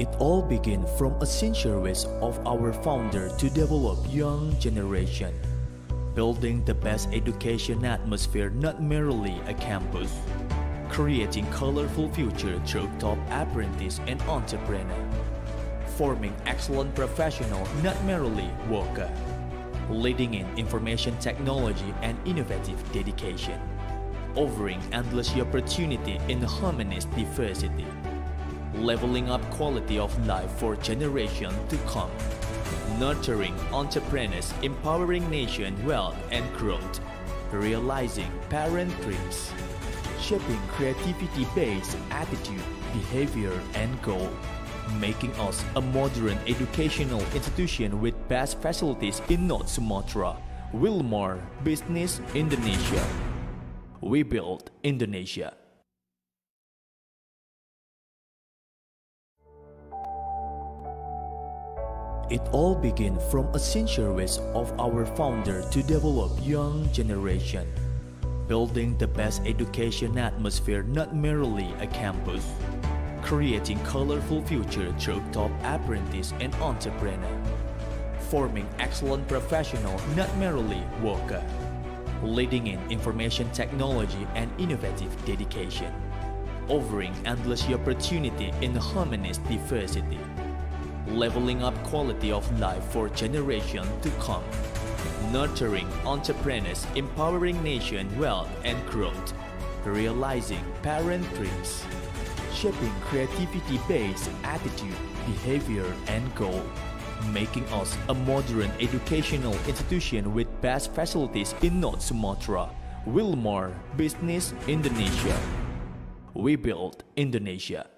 It all began from a sincere wish of our founder to develop young generation, building the best education atmosphere not merely a campus, creating colorful future through top apprentice and entrepreneur, forming excellent professional not merely worker, leading in information technology and innovative dedication, offering endless opportunity in harmonious diversity leveling up quality of life for generations to come, nurturing entrepreneurs, empowering nation wealth and growth, realizing parent dreams, shaping creativity-based attitude, behavior and goal, making us a modern educational institution with best facilities in North Sumatra, Wilmore Business Indonesia. We build Indonesia. It all began from a sincere wish of our founder to develop young generation, building the best education atmosphere not merely a campus, creating colorful future through top apprentices and entrepreneur, forming excellent professional not merely worker, leading in information technology and innovative dedication offering endless opportunity in harmonious diversity leveling up quality of life for generations to come, nurturing entrepreneurs, empowering nation wealth and growth, realizing parent dreams, shaping creativity-based attitude, behavior and goal, making us a modern educational institution with best facilities in North Sumatra, Wilmore Business Indonesia. We build Indonesia.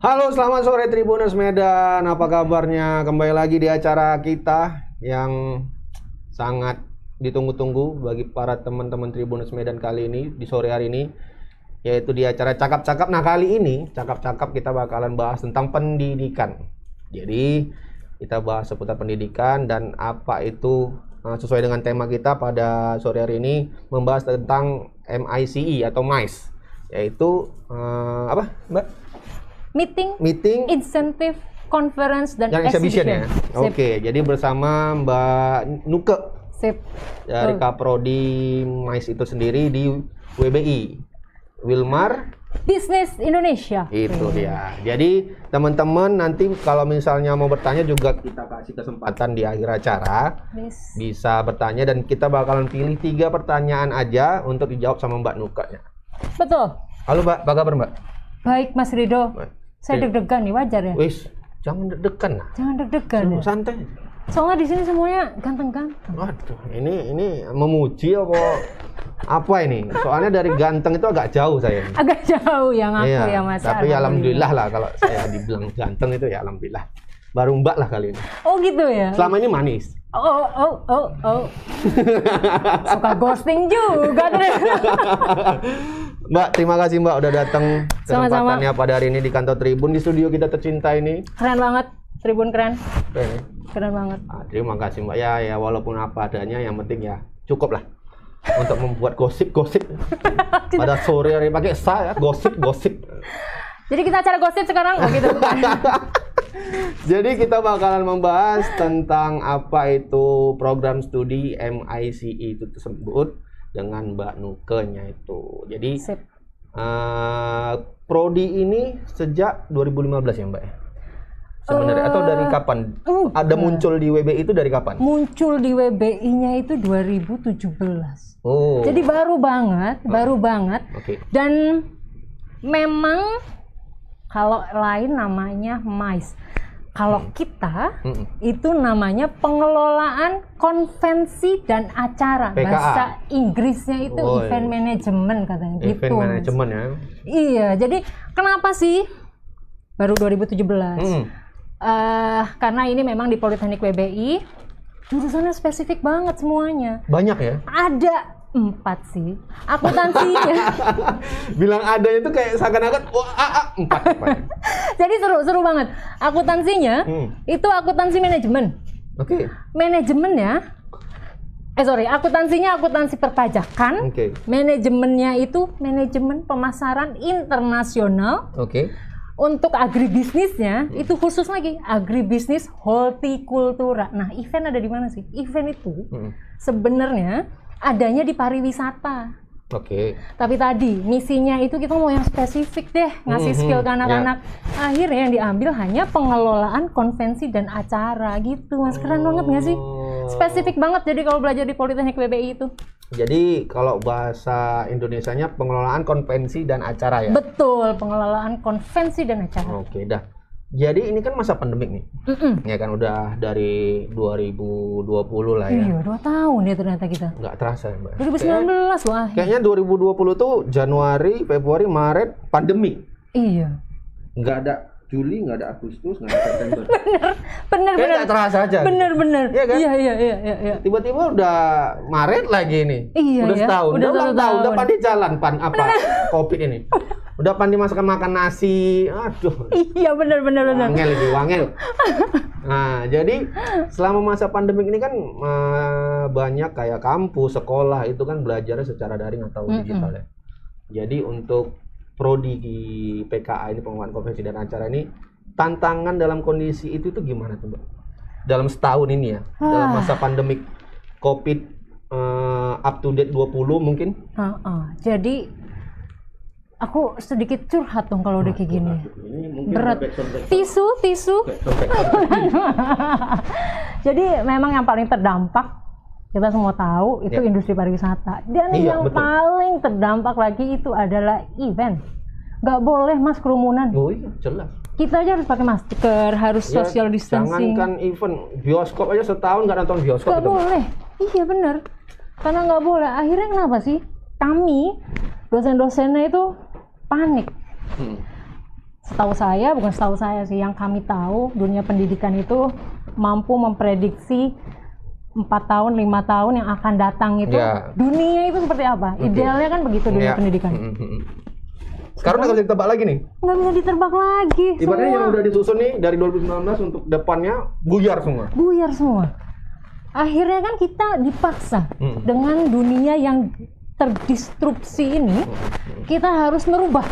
Halo, selamat sore Tribuners Medan. Apa kabarnya? Kembali lagi di acara kita yang sangat ditunggu-tunggu bagi para teman-teman Tribuners Medan kali ini di sore hari ini yaitu di acara cakap-cakap. Nah, kali ini cakap-cakap kita bakalan bahas tentang pendidikan. Jadi, kita bahas seputar pendidikan dan apa itu eh, sesuai dengan tema kita pada sore hari ini membahas tentang MICE atau MICE yaitu uh, apa, Mbak? meeting, meeting, insentif, conference dan yang exhibition, ya? exhibition ya. Oke, okay, jadi bersama Mbak Nuke Sip. dari oh. Kaprodi Mais itu sendiri di WBI. Wilmar Bisnis Indonesia. Itu hmm. dia. Jadi teman-teman nanti kalau misalnya mau bertanya juga kita kasih kesempatan di akhir acara. yes. Bisa bertanya dan kita bakalan pilih tiga pertanyaan aja untuk dijawab sama Mbak Nukanya. Betul. Halo Mbak, apa kabar Mbak? Baik Mas Rido. Baik. Saya deg-degan nih wajar ya. Wis, jangan deg-degan lah. Jangan deg-degan. Ya. Santai. Soalnya di sini semuanya ganteng-ganteng. Waduh, ini ini memuji apa apa ini? Soalnya dari ganteng itu agak jauh saya. Agak jauh yang aku iya, ya Mas. Tapi ya, alhamdulillah lah kalau saya dibilang ganteng itu ya alhamdulillah. Baru mbak lah kali ini. Oh gitu ya. Selama ini manis. Oh, oh, oh, oh. oh. Suka ghosting juga tuh. Mbak, terima kasih Mbak udah datang kesempatannya pada hari ini di kantor Tribun di studio kita tercinta ini. Keren banget, Tribun keren. Keren. Keren banget. Ah, terima kasih Mbak. Ya, ya walaupun apa adanya yang penting ya cukup lah untuk membuat gosip-gosip pada sore hari pakai saya gosip-gosip. Jadi kita acara gosip sekarang oh gitu. Jadi kita bakalan membahas tentang apa itu program studi MICE itu tersebut dengan Mbak Nukenya itu. Jadi Sip. Uh, prodi ini sejak 2015 ya Mbak ya? sebenarnya uh, atau dari eh, kapan uh, ada muncul di WBI itu dari kapan muncul di WBI-nya itu 2017 oh jadi baru banget oh. baru banget okay. dan memang kalau lain namanya MICE. Kalau hmm. kita hmm. itu namanya pengelolaan konvensi dan acara. PKA. Bahasa Inggrisnya itu oh, event iya. management katanya event gitu. Event management ya. Iya, jadi kenapa sih baru 2017? Hmm. Uh, karena ini memang di Politeknik WBI jurusannya spesifik banget semuanya. Banyak ya? Ada empat sih akuntansinya bilang adanya itu kayak seakan-akan wah ah, ah, empat, empat. jadi seru seru banget akuntansinya hmm. itu akuntansi manajemen oke okay. manajemennya eh sorry akuntansinya akuntansi perpajakan okay. manajemennya itu manajemen pemasaran internasional oke okay. Untuk agribisnisnya hmm. itu khusus lagi agribisnis hortikultura. Nah, event ada di mana sih? Event itu hmm. sebenarnya adanya di pariwisata. Oke. Okay. Tapi tadi misinya itu kita mau yang spesifik deh ngasih mm -hmm. skill ke ya. anak-anak. Yeah. Akhirnya yang diambil hanya pengelolaan konvensi dan acara gitu. Mas keren banget nggak sih? Oh. Spesifik banget jadi kalau belajar di Politeknik WBI itu. Jadi kalau bahasa Indonesia-nya pengelolaan konvensi dan acara ya. Betul, pengelolaan konvensi dan acara. Oke, okay, dah. Jadi ini kan masa pandemik nih, mm -mm. ya kan udah dari 2020 lah ya. Iya, dua tahun ya ternyata kita. Nggak terasa ya mbak. 2019 Kayak, wah. Kayaknya 2020 tuh Januari, Februari, Maret pandemi. Iya. Nggak ada Juli, nggak ada Agustus, nggak ada September. bener, bener, Kayaknya bener. Nggak terasa aja. Bener, gitu. bener. Iya kan? Iya, iya, iya, iya, iya. Tiba-tiba udah Maret lagi ini. Iya, Udah iya. setahun, udah, udah setahun, tahun, udah pada jalan pan apa COVID ini. udah pandi masakan makan nasi aduh iya bener bener bener wangel ini wangel nah jadi selama masa pandemi ini kan eh, banyak kayak kampus sekolah itu kan belajarnya secara daring atau mm -hmm. digital ya jadi untuk prodi di PKA ini pengumuman konvensi dan acara ini tantangan dalam kondisi itu tuh gimana tuh mbak dalam setahun ini ya ah. dalam masa pandemik covid uh, up to date 20 mungkin uh -uh. jadi aku sedikit curhat dong kalau udah nah, kayak gini. Berat. Tisu, tisu. Jadi memang yang paling terdampak kita semua tahu itu ya. industri pariwisata dan iya, yang paling terdampak lagi itu adalah event. Gak boleh mas kerumunan. Oh iya, jelas. Kita aja harus pakai masker, harus ya, social distancing. Jangankan event, bioskop aja setahun nggak nonton bioskop. Gak boleh. Gitu, boleh. Iya bener. Karena nggak boleh. Akhirnya kenapa sih? Kami dosen-dosennya itu panik. Hmm. Setahu saya, bukan setahu saya sih, yang kami tahu dunia pendidikan itu mampu memprediksi empat tahun, lima tahun yang akan datang itu ya. dunia itu seperti apa? Okay. Idealnya kan begitu dunia ya. pendidikan. -hmm. hmm, hmm. Sekarang nggak bisa ditebak lagi nih? Nggak bisa ditebak lagi. Ibaratnya semua. yang udah disusun nih dari 2019 untuk depannya buyar semua. Buyar semua. Akhirnya kan kita dipaksa hmm. dengan dunia yang terdistrupsi ini kita harus merubah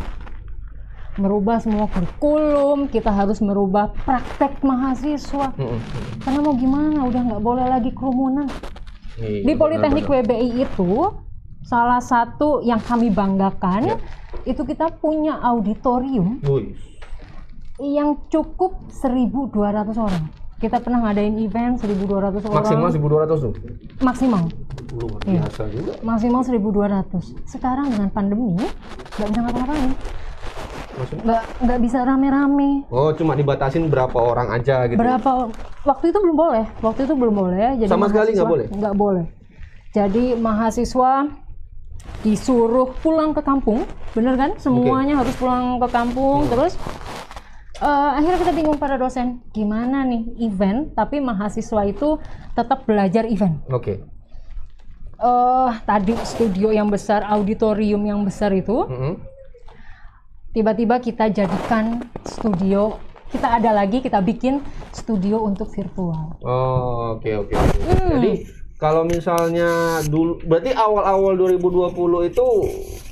merubah semua kurikulum, kita harus merubah praktek mahasiswa. Karena mau gimana, udah nggak boleh lagi kerumunan. Iya, Di Politeknik WBI itu salah satu yang kami banggakan ya. itu kita punya auditorium Uy. yang cukup 1.200 orang kita pernah ngadain event 1200 orang maksimal 1200 tuh maksimal luar iya. biasa iya. juga maksimal 1200 sekarang dengan pandemi nggak bisa ngapa-ngapain nggak nggak bisa rame-rame oh cuma dibatasin berapa orang aja gitu berapa waktu itu belum boleh waktu itu belum boleh jadi sama sekali nggak boleh nggak boleh jadi mahasiswa disuruh pulang ke kampung bener kan semuanya okay. harus pulang ke kampung hmm. terus uh, akhirnya kita bingung para dosen gimana nih event tapi mahasiswa itu tetap belajar event. Oke. Okay. Uh, eh, tadi studio yang besar, auditorium yang besar itu, mm-hmm. tiba-tiba kita jadikan studio kita ada lagi kita bikin studio untuk virtual. Oh oke okay, oke. okay. Hmm. Jadi kalau misalnya dulu berarti awal-awal 2020 itu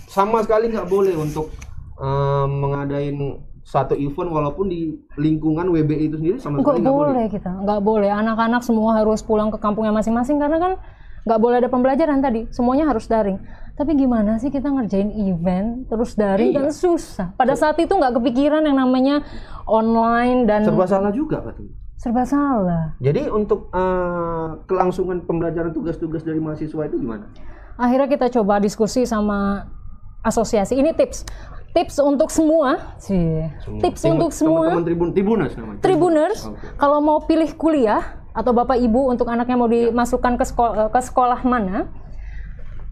sama sekali nggak boleh untuk um, mengadain satu event walaupun di lingkungan WBI itu sendiri sama sekali nggak boleh, boleh kita nggak boleh anak-anak semua harus pulang ke kampungnya masing-masing karena kan nggak boleh ada pembelajaran tadi semuanya harus daring tapi gimana sih kita ngerjain event terus daring iya. kan susah pada saat itu nggak kepikiran yang namanya online dan serba salah juga berarti serba salah jadi untuk uh, kelangsungan pembelajaran tugas-tugas dari mahasiswa itu gimana akhirnya kita coba diskusi sama asosiasi ini tips tips untuk semua, sih. Semua. Tips Tim, untuk semua. Teman-teman tribun, tribuners Tribuners, okay. kalau mau pilih kuliah atau bapak ibu untuk anaknya mau ya. dimasukkan ke sekolah, eh, ke sekolah mana,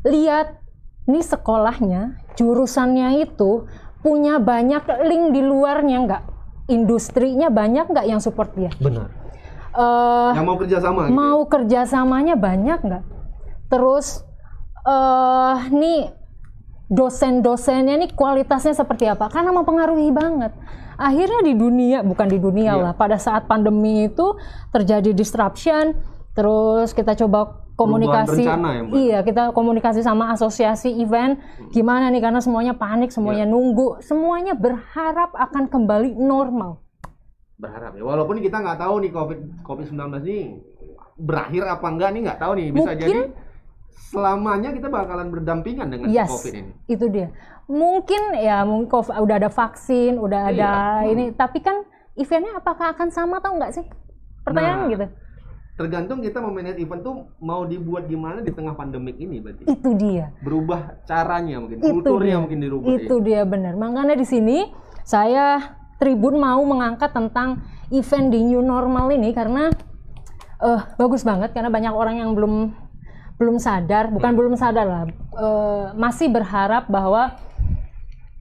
lihat ini sekolahnya, jurusannya itu punya banyak link di luarnya nggak? Industrinya banyak nggak yang support dia? Benar. Uh, yang mau kerjasama? Gitu ya? Mau gitu. kerjasamanya banyak nggak? Terus uh, nih dosen-dosennya ini kualitasnya seperti apa karena mempengaruhi banget akhirnya di dunia bukan di dunia yeah. lah pada saat pandemi itu terjadi disruption terus kita coba komunikasi ya, iya kita komunikasi sama asosiasi event hmm. gimana nih karena semuanya panik semuanya yeah. nunggu semuanya berharap akan kembali normal berharap ya walaupun kita nggak tahu nih covid covid 19 ini berakhir apa enggak nih nggak tahu nih bisa mungkin, jadi selamanya kita bakalan berdampingan dengan yes, COVID ini. Itu dia. Mungkin ya mungkin COVID, udah ada vaksin, udah iya, ada hmm. ini, tapi kan eventnya apakah akan sama atau enggak sih? Pertanyaan nah, gitu. Tergantung kita memanage event tuh mau dibuat gimana di tengah pandemik ini berarti. Itu dia. Berubah caranya mungkin, itu kulturnya dia. mungkin dirubah. Iya. Itu ya. dia benar. Makanya di sini saya Tribun mau mengangkat tentang event di new normal ini karena uh, bagus banget karena banyak orang yang belum belum sadar, bukan hmm. belum sadar lah, e, masih berharap bahwa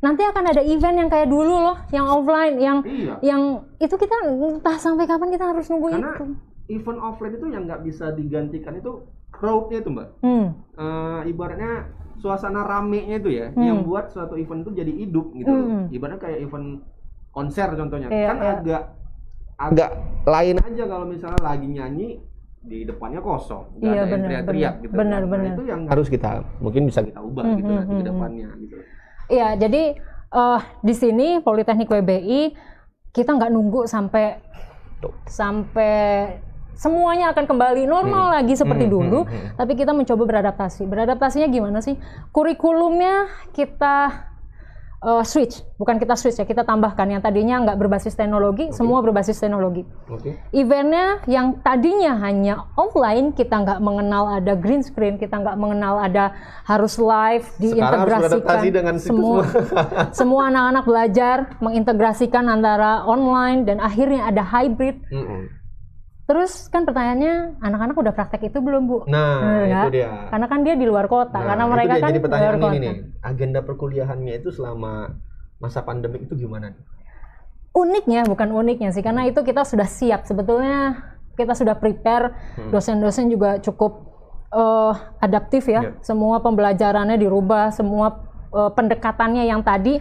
nanti akan ada event yang kayak dulu loh, yang offline, yang iya. yang itu kita entah sampai kapan kita harus nunggu Karena itu. Event offline itu yang nggak bisa digantikan itu crowdnya itu mbak. Hmm. Uh, ibaratnya suasana ramenya itu ya, hmm. yang buat suatu event itu jadi hidup gitu. Hmm. Ibaratnya kayak event konser contohnya, iya, kan iya. agak agak lain aja kalau misalnya lagi nyanyi di depannya kosong, nggak iya, ada bener, teriak-teriak gitu. Kan. Nah, benar, Itu yang harus kita mungkin bisa kita ubah hmm, gitu hmm, nanti ke hmm, hmm, hmm. depannya gitu. Iya, jadi uh, di sini Politeknik WBI kita nggak nunggu sampai Tuh. sampai semuanya akan kembali normal hmm. lagi seperti hmm, dulu, hmm, hmm. tapi kita mencoba beradaptasi. Beradaptasinya gimana sih? Kurikulumnya kita uh, switch, bukan kita switch ya, kita tambahkan yang tadinya nggak berbasis teknologi, okay. semua berbasis teknologi. Okay. Eventnya yang tadinya hanya offline, kita nggak mengenal ada green screen, kita nggak mengenal ada harus live diintegrasikan dengan semua. semua anak-anak belajar mengintegrasikan antara online dan akhirnya ada hybrid. Mm -hmm Terus kan pertanyaannya anak-anak udah praktek itu belum bu? Nah nah itu dia. Karena kan dia di luar kota. Nah, karena mereka kan jadi pertanyaan luar kota. nih. Agenda perkuliahannya itu selama masa pandemi itu gimana? Uniknya bukan uniknya sih karena itu kita sudah siap sebetulnya kita sudah prepare hmm. dosen-dosen juga cukup uh, adaptif ya. Yeah. Semua pembelajarannya dirubah, semua uh, pendekatannya yang tadi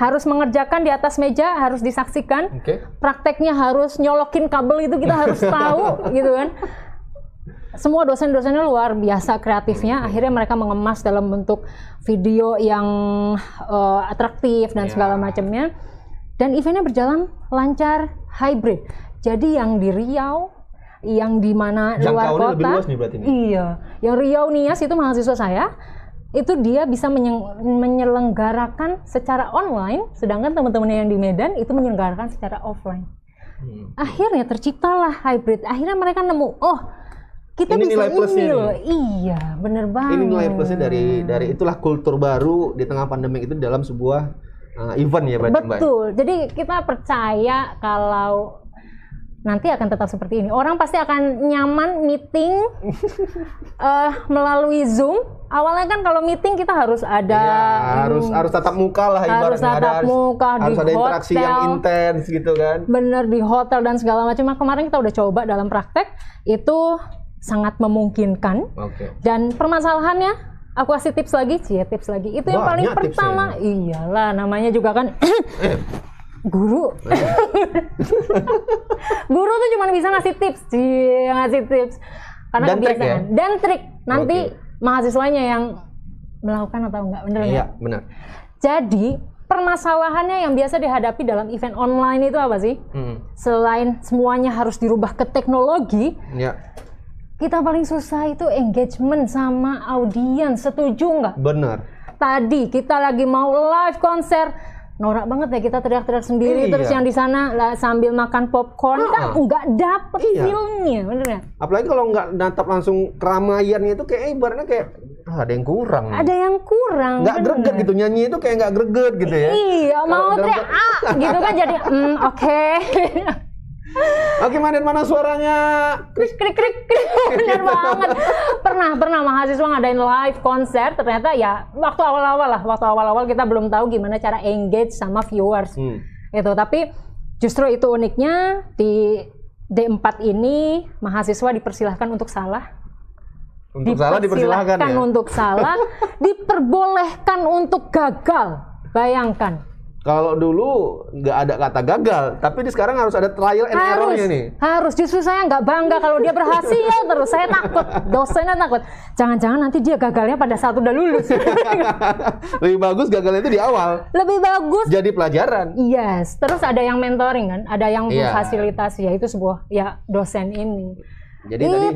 harus mengerjakan di atas meja, harus disaksikan. Okay. Prakteknya harus nyolokin kabel itu kita harus tahu gitu kan. Semua dosen-dosennya luar biasa kreatifnya. Akhirnya mereka mengemas dalam bentuk video yang uh, atraktif dan yeah. segala macamnya. Dan eventnya berjalan lancar hybrid. Jadi yang di Riau, yang di mana luar kota, lebih luas nih berarti iya, yang Riau Nias itu mahasiswa saya, itu dia bisa menyelenggarakan secara online, sedangkan teman-temannya yang di Medan itu menyelenggarakan secara offline. Hmm, Akhirnya terciptalah hybrid. Akhirnya mereka nemu, oh kita ini bisa nilai plusnya ini loh. Iya, bener banget. Ini nilai plusnya dari dari itulah kultur baru di tengah pandemi itu dalam sebuah uh, event ya, Mbak. Betul. Jadi kita percaya kalau nanti akan tetap seperti ini. Orang pasti akan nyaman meeting uh, melalui Zoom. Awalnya kan kalau meeting kita harus ada ya, harus hmm, harus tatap muka lah ibaratnya harus tatap ada, muka harus, di ada interaksi hotel, yang intens gitu kan. Bener di hotel dan segala macam. Nah, kemarin kita udah coba dalam praktek itu sangat memungkinkan. Okay. Dan permasalahannya aku kasih tips lagi, cie tips lagi. Itu Wah, yang paling pertama. Iyalah namanya juga kan eh, guru guru tuh cuma bisa ngasih tips sih ngasih tips karena dan trik ya? dan trik nanti okay. mahasiswanya yang melakukan atau enggak bener iya, benar jadi permasalahannya yang biasa dihadapi dalam event online itu apa sih hmm. selain semuanya harus dirubah ke teknologi ya. kita paling susah itu engagement sama audiens setuju nggak benar tadi kita lagi mau live konser norak banget ya kita teriak-teriak sendiri iya. terus yang di sana lah sambil makan popcorn kan nggak dapet iya. filmnya bener ya apalagi kalau nggak natap langsung keramaiannya itu kayak eh, ibaratnya kayak ah, ada yang kurang ada yang kurang nggak greget gitu nyanyi itu kayak nggak greget gitu ya iya mau teriak ah gitu kan jadi mm, oke okay. Oke, mana mana suaranya? Krik krik krik krik. Benar banget. Pernah pernah mahasiswa ngadain live konser, ternyata ya waktu awal-awal lah, waktu awal-awal kita belum tahu gimana cara engage sama viewers. Hmm. Itu, tapi justru itu uniknya di D4 ini mahasiswa dipersilahkan untuk salah. Untuk dipersilahkan salah dipersilahkan ya? untuk salah, diperbolehkan untuk gagal. Bayangkan. Kalau dulu nggak ada kata gagal, tapi di sekarang harus ada trial and harus, ini. ini. Harus, justru saya nggak bangga kalau dia berhasil terus. Saya takut, dosennya takut. Jangan-jangan nanti dia gagalnya pada saat udah lulus. Lebih bagus gagalnya itu di awal. Lebih bagus. Jadi pelajaran. Yes, terus ada yang mentoring kan, ada yang yeah. Iya. berfasilitasi, ya itu sebuah ya dosen ini. Jadi itu. tadi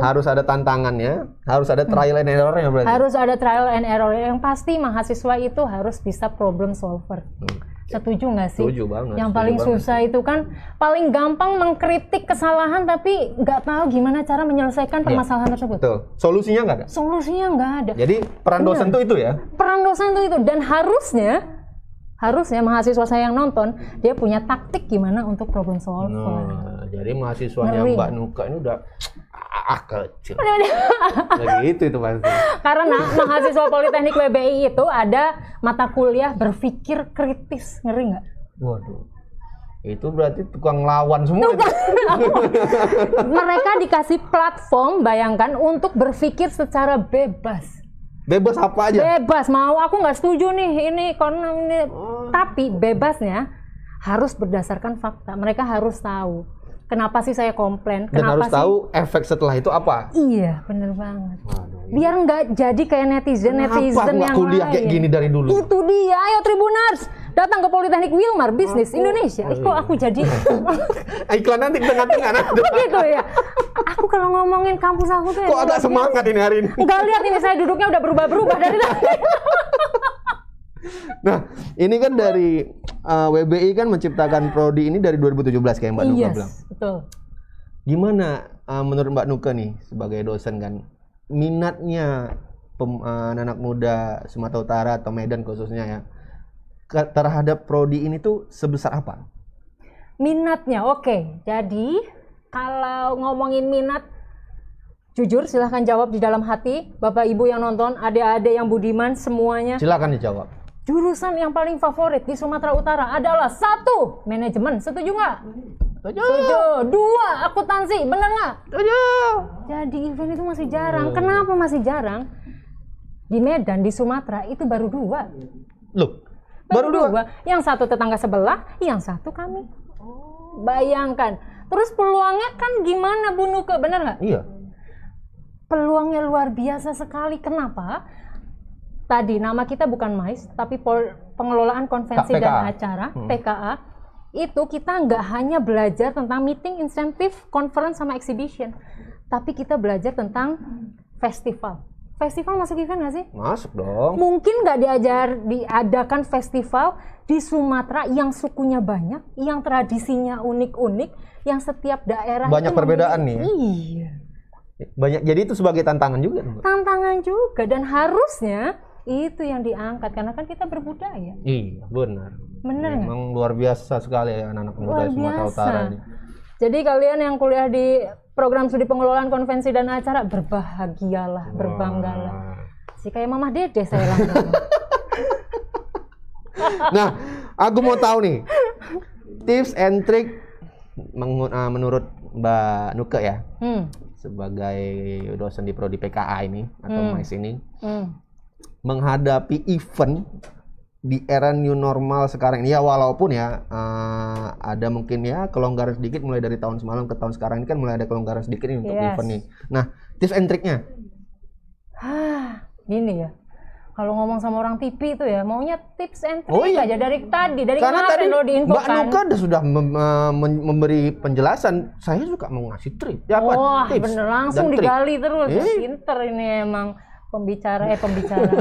harus ada tantangannya, harus ada trial and errornya berarti. Harus ada trial and error yang pasti mahasiswa itu harus bisa problem solver. Hmm. Setuju nggak sih? Setuju banget. Yang paling banget. susah itu kan paling gampang mengkritik kesalahan tapi nggak tahu gimana cara menyelesaikan iya. permasalahan ya. tersebut. Betul. Solusinya nggak ada. Solusinya nggak ada. Jadi peran iya. dosen itu itu ya. Peran dosen tuh itu dan harusnya harusnya mahasiswa saya yang nonton dia punya taktik gimana untuk problem solving. Nah, jadi mahasiswanya Ngeri. Mbak Nuka ini udah ah kecil. Lagi itu itu pasti. Karena mahasiswa Politeknik WBI itu ada mata kuliah berpikir kritis. Ngeri nggak? Waduh. Itu berarti tukang lawan semua. Tukang lawan. Mereka dikasih platform, bayangkan untuk berpikir secara bebas bebas apa aja bebas mau aku nggak setuju nih ini karena ini oh. tapi bebasnya harus berdasarkan fakta mereka harus tahu kenapa sih saya komplain kenapa dan harus sih? tahu efek setelah itu apa iya bener banget Waduh, iya. biar nggak jadi kayak netizen kenapa netizen yang kuliah lain. kayak gini dari dulu itu dia ayo tribuners datang ke Politeknik Wilmar bisnis oh, Indonesia. Oh, kok iya. aku jadi iklan nanti tengah-tengah. gitu ya. Aku kalau ngomongin kampus aku tuh kok agak ya, semangat ini hari ini. Enggak lihat ini saya duduknya udah berubah-berubah dari tadi. nah, ini kan dari uh, eh, WBI kan menciptakan prodi ini dari 2017 kayak Mbak yes, Nuka bilang. betul. Gimana uh, menurut Mbak Nuka nih sebagai dosen kan minatnya pem, uh, eh, anak muda Sumatera Utara atau Medan khususnya ya terhadap prodi ini tuh sebesar apa? Minatnya, oke. Okay. Jadi kalau ngomongin minat, jujur silahkan jawab di dalam hati, bapak ibu yang nonton, ada adik yang budiman semuanya. Silahkan dijawab. Jurusan yang paling favorit di Sumatera Utara adalah satu manajemen, setuju nggak? Setuju. Setuju. Dua akuntansi, Benar nggak? Setuju. Jadi event itu masih jarang. Kenapa masih jarang? Di Medan, di Sumatera itu baru dua. Loh, baru dua. dua. Yang satu tetangga sebelah, yang satu kami. Oh. Bayangkan. Terus peluangnya kan gimana Bu Nuke, bener nggak? Iya. Peluangnya luar biasa sekali. Kenapa? Tadi nama kita bukan MAIS, tapi Pol pengelolaan konvensi dan acara hmm. PKA itu kita nggak hanya belajar tentang meeting, insentif, conference sama exhibition, tapi kita belajar tentang festival Festival masuk event nggak sih? Masuk dong. Mungkin nggak diajar diadakan festival di Sumatera yang sukunya banyak, yang tradisinya unik-unik, yang setiap daerah banyak perbedaan nih. Ya? Iya. Banyak. Jadi itu sebagai tantangan juga. Tantangan juga dan harusnya itu yang diangkat karena kan kita berbudaya. Iya, benar. Benar. Memang luar biasa sekali ya anak-anak muda Sumatera Utara nih jadi kalian yang kuliah di program studi pengelolaan konvensi dan acara berbahagialah, berbanggalah. Si kayak Mamah Dede saya lah. nah, aku mau tahu nih tips and trick ah, menurut Mbak Nuke ya. Hmm. Sebagai dosen di prodi PKA ini atau hmm. MIS ini. Hmm. Menghadapi event di era new normal sekarang ini ya walaupun ya uh, ada mungkin ya kelonggaran sedikit mulai dari tahun semalam ke tahun sekarang ini kan mulai ada kelonggaran sedikit nih untuk yes. event nih. Nah, tips and triknya? Hah, gini ya. Kalau ngomong sama orang TV itu ya maunya tips and trick oh, iya. aja dari tadi dari Karena kemarin tadi lo diinfokan. Mbak Nuka udah sudah mem eh, memberi penjelasan. Saya suka mau ngasih trik. Ya Wah, oh, bener langsung digali trik. terus. Eh. ini emang pembicara eh pembicara.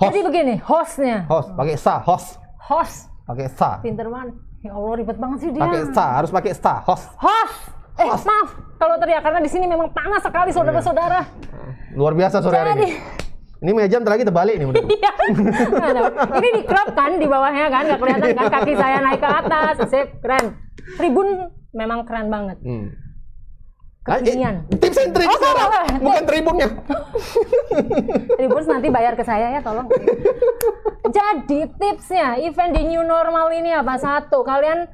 Host. Jadi begini, hostnya. Host, pakai sa, host. Host. Pakai sa. Pinter banget. Ya Allah ribet banget sih dia. Pakai sa, harus pakai sa, host. Host. Eh, host. maaf kalau teriak ya, karena di sini memang panas sekali iya. saudara-saudara. Luar biasa sore hari ini. Ini meja bentar lagi terbalik nih Iya. ini di crop kan di bawahnya kan nggak kelihatan kan kaki saya naik ke atas. Sip, keren. Tribun memang keren banget. Hmm kekinian. Eh, tim sentri oh, sekarang, salah. bukan tribunnya. Tribun nanti bayar ke saya ya, tolong. Jadi tipsnya, event di new normal ini apa? Satu, kalian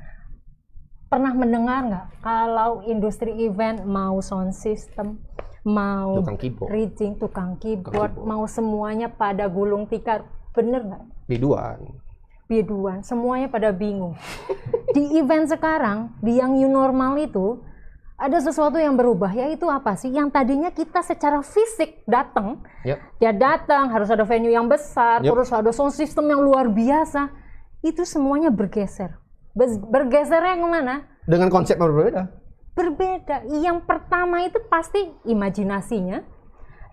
pernah mendengar nggak kalau industri event mau sound system, mau tukang keyboard, reaching, tukang keyboard, tukang keyboard. mau semuanya pada gulung tikar, bener nggak? Biduan biduan, semuanya pada bingung. di event sekarang, di yang new normal itu, ada sesuatu yang berubah yaitu apa sih yang tadinya kita secara fisik datang yep. ya datang harus ada venue yang besar yep. terus ada sound system yang luar biasa itu semuanya bergeser bergesernya kemana dengan konsep yang berbeda berbeda yang pertama itu pasti imajinasinya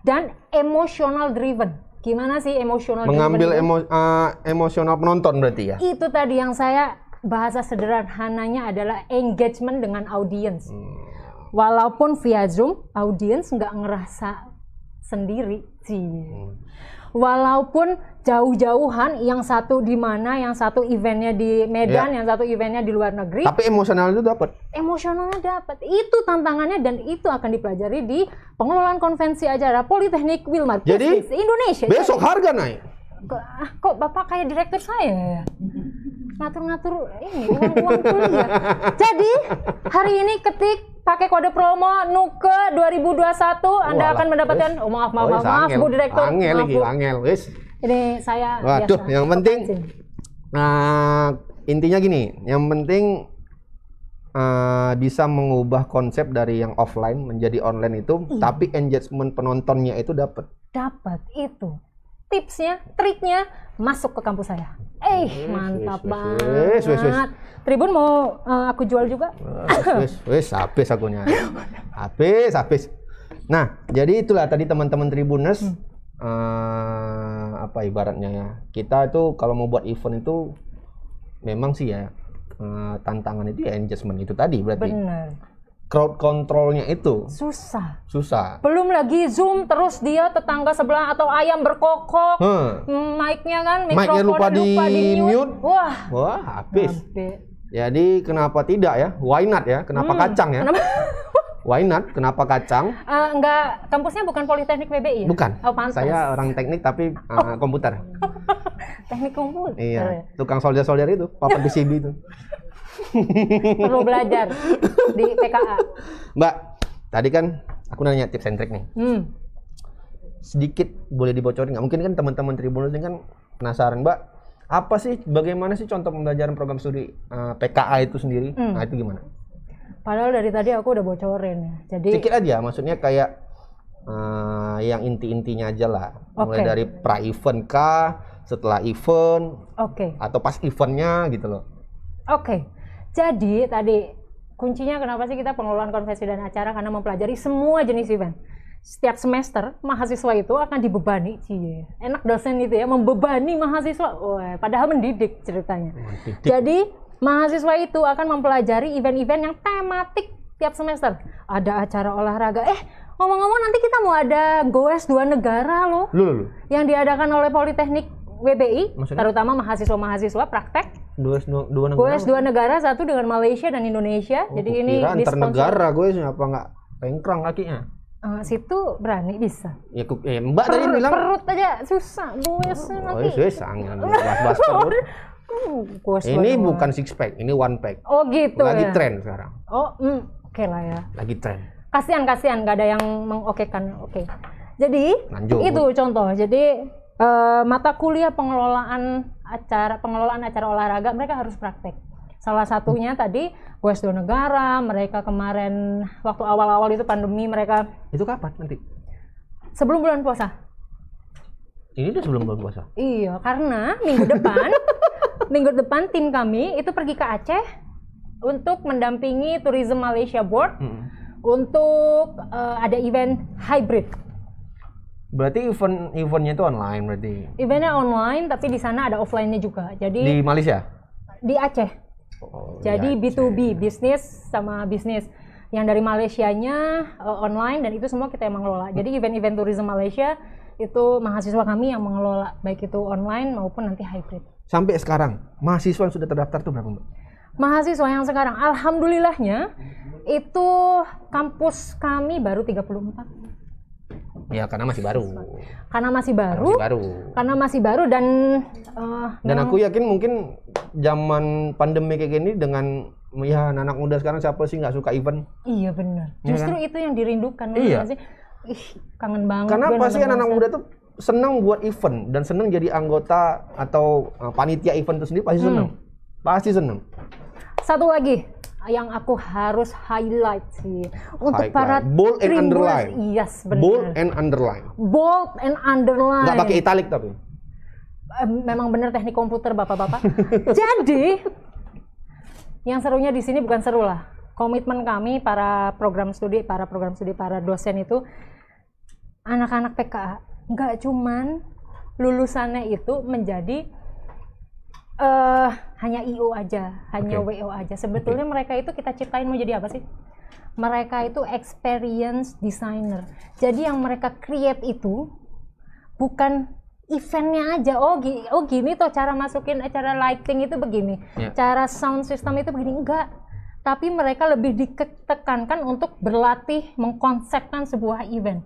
dan emotional driven gimana sih emotional mengambil emo, uh, ah, emosional penonton berarti ya itu tadi yang saya bahasa sederhananya adalah engagement dengan audiens hmm walaupun via Zoom, audiens nggak ngerasa sendiri sih. Hmm. Walaupun jauh-jauhan, yang satu di mana, yang satu eventnya di Medan, ya. yang satu eventnya di luar negeri. Tapi emosional itu dapat. Emosionalnya dapat. Itu tantangannya dan itu akan dipelajari di pengelolaan konvensi acara Politeknik Wilmar. Jadi Indonesia. Besok Jadi, harga naik. Kok, ah, kok bapak kayak direktur saya ya? ngatur-ngatur ini uang-uang kuliah. Jadi hari ini ketik pakai kode promo Nuke 2021 Anda akan mendapatkan oh maaf maaf oh, iya, maaf, Bu Direktur. Angel maaf, angel wis. Ini saya Waduh, biasa. yang penting nah intinya gini, yang penting uh, bisa mengubah konsep dari yang offline menjadi online itu, Ih. Iya. tapi engagement penontonnya itu dapat. Dapat itu tipsnya, triknya masuk ke kampus saya. Eh, mantap banget. Yes, yes, yes. Tribun mau uh, aku jual juga? Wes, wes, habis akunya. Habis, habis. Nah, jadi itulah tadi teman-teman Tribuners hmm. uh, apa ibaratnya ya. Kita itu kalau mau buat event itu memang sih ya uh, tantangan itu ya adjustment itu tadi berarti. Benar crowd controlnya itu susah susah belum lagi zoom terus dia tetangga sebelah atau ayam berkokok hmm. mic-nya kan mic-nya lupa, di, lupa di mute. wah wah habis Jadi kenapa tidak ya? Why not ya? Kenapa hmm. kacang ya? Kenapa? Why not? Kenapa kacang? Uh, enggak, kampusnya bukan Politeknik PBI ya? Bukan. Oh, Saya orang teknik tapi uh, komputer. Teknik komputer. Iya, ya? tukang soldier-soldier itu, papan PCB itu. perlu belajar di TKA. Mbak, tadi kan aku nanya tips and trick nih. Hmm. Sedikit boleh dibocorin nggak? Mungkin kan teman-teman Tribunus ini kan penasaran, Mbak. Apa sih, bagaimana sih contoh pembelajaran program studi uh, eh, PKA itu sendiri? Hmm. Nah, itu gimana? Padahal dari tadi aku udah bocorin ya. Jadi sedikit aja, maksudnya kayak uh, yang inti-intinya aja lah. Okay. Mulai dari pra-event kah, setelah event, okay. atau pas eventnya gitu loh. Oke. Okay. Jadi tadi kuncinya kenapa sih kita pengelolaan konvensi dan acara karena mempelajari semua jenis event. Setiap semester mahasiswa itu akan dibebani, cie. Enak dosen itu ya membebani mahasiswa. Wah, padahal mendidik ceritanya. Oh, mendidik. Jadi mahasiswa itu akan mempelajari event-event yang tematik tiap semester. Ada acara olahraga. Eh, ngomong-ngomong nanti kita mau ada goes dua negara loh. lulu Yang diadakan oleh Politeknik WBI, Maksudnya? terutama mahasiswa-mahasiswa praktek dua, dua negara. Gue dua negara satu dengan Malaysia dan Indonesia. Oh, Jadi ini antar negara gue apa nggak pengkrang kakinya? Uh, situ berani bisa. Ya, ku, eh, Mbak per, tadi bilang perut aja susah. Gue oh, oh, nanti. Susah Bas -bas perut. ini sama. bukan six pack, ini one pack. Oh gitu Lagi ya. tren sekarang. Oh, mm, oke okay lah ya. Lagi tren. Kasihan kasihan gak ada yang mengokekan. Oke. Kan, okay. Jadi Lanjut. itu contoh. Jadi Eh, mata kuliah pengelolaan acara pengelolaan acara olahraga mereka harus praktek. Salah satunya tadi West Negara, mereka kemarin waktu awal-awal itu pandemi mereka Itu kapan nanti? Sebelum bulan puasa. Ini udah sebelum bulan puasa. Iya, karena minggu depan minggu depan tim kami itu pergi ke Aceh untuk mendampingi Tourism Malaysia Board hmm. untuk uh, ada event hybrid Berarti event eventnya itu online berarti. Eventnya online tapi di sana ada offline-nya juga. Jadi di Malaysia? Di Aceh. Oh, Jadi di Aceh. B2B, bisnis sama bisnis. Yang dari Malaysianya uh, online dan itu semua kita yang mengelola. Jadi event-event tourism Malaysia itu mahasiswa kami yang mengelola baik itu online maupun nanti hybrid. Sampai sekarang mahasiswa yang sudah terdaftar itu berapa, Mbak? Mahasiswa yang sekarang alhamdulillahnya itu kampus kami baru 34 Ya karena masih baru. Karena masih baru. Karena masih baru. Karena masih baru dan. Uh, dan aku yakin mungkin zaman pandemi kayak gini dengan ya anak muda sekarang siapa sih nggak suka event? Iya benar. Ya, Justru kan? itu yang dirindukan. Iya. Sih? Ih, kangen banget. Karena pasti anak-anak muda tuh senang buat event dan senang jadi anggota atau eh, panitia event itu sendiri pasti senang. Hmm. Pasti senang. Satu lagi, yang aku harus highlight sih untuk highlight. para bold and underline. Yes, benar. Bold and underline. Bold and underline. Enggak pakai italic tapi. Memang benar teknik komputer Bapak-bapak. Jadi yang serunya di sini bukan seru lah. Komitmen kami para program studi, para program studi, para dosen itu anak-anak PKA nggak cuman lulusannya itu menjadi uh, hanya IO aja, hanya okay. WO aja. Sebetulnya okay. mereka itu kita ciptain mau jadi apa sih? Mereka itu experience designer. Jadi yang mereka create itu bukan eventnya aja. Oh, gini, oh gini tuh cara masukin eh, cara lighting itu begini, yeah. cara sound system itu begini enggak. Tapi mereka lebih ditekankan untuk berlatih mengkonsepkan sebuah event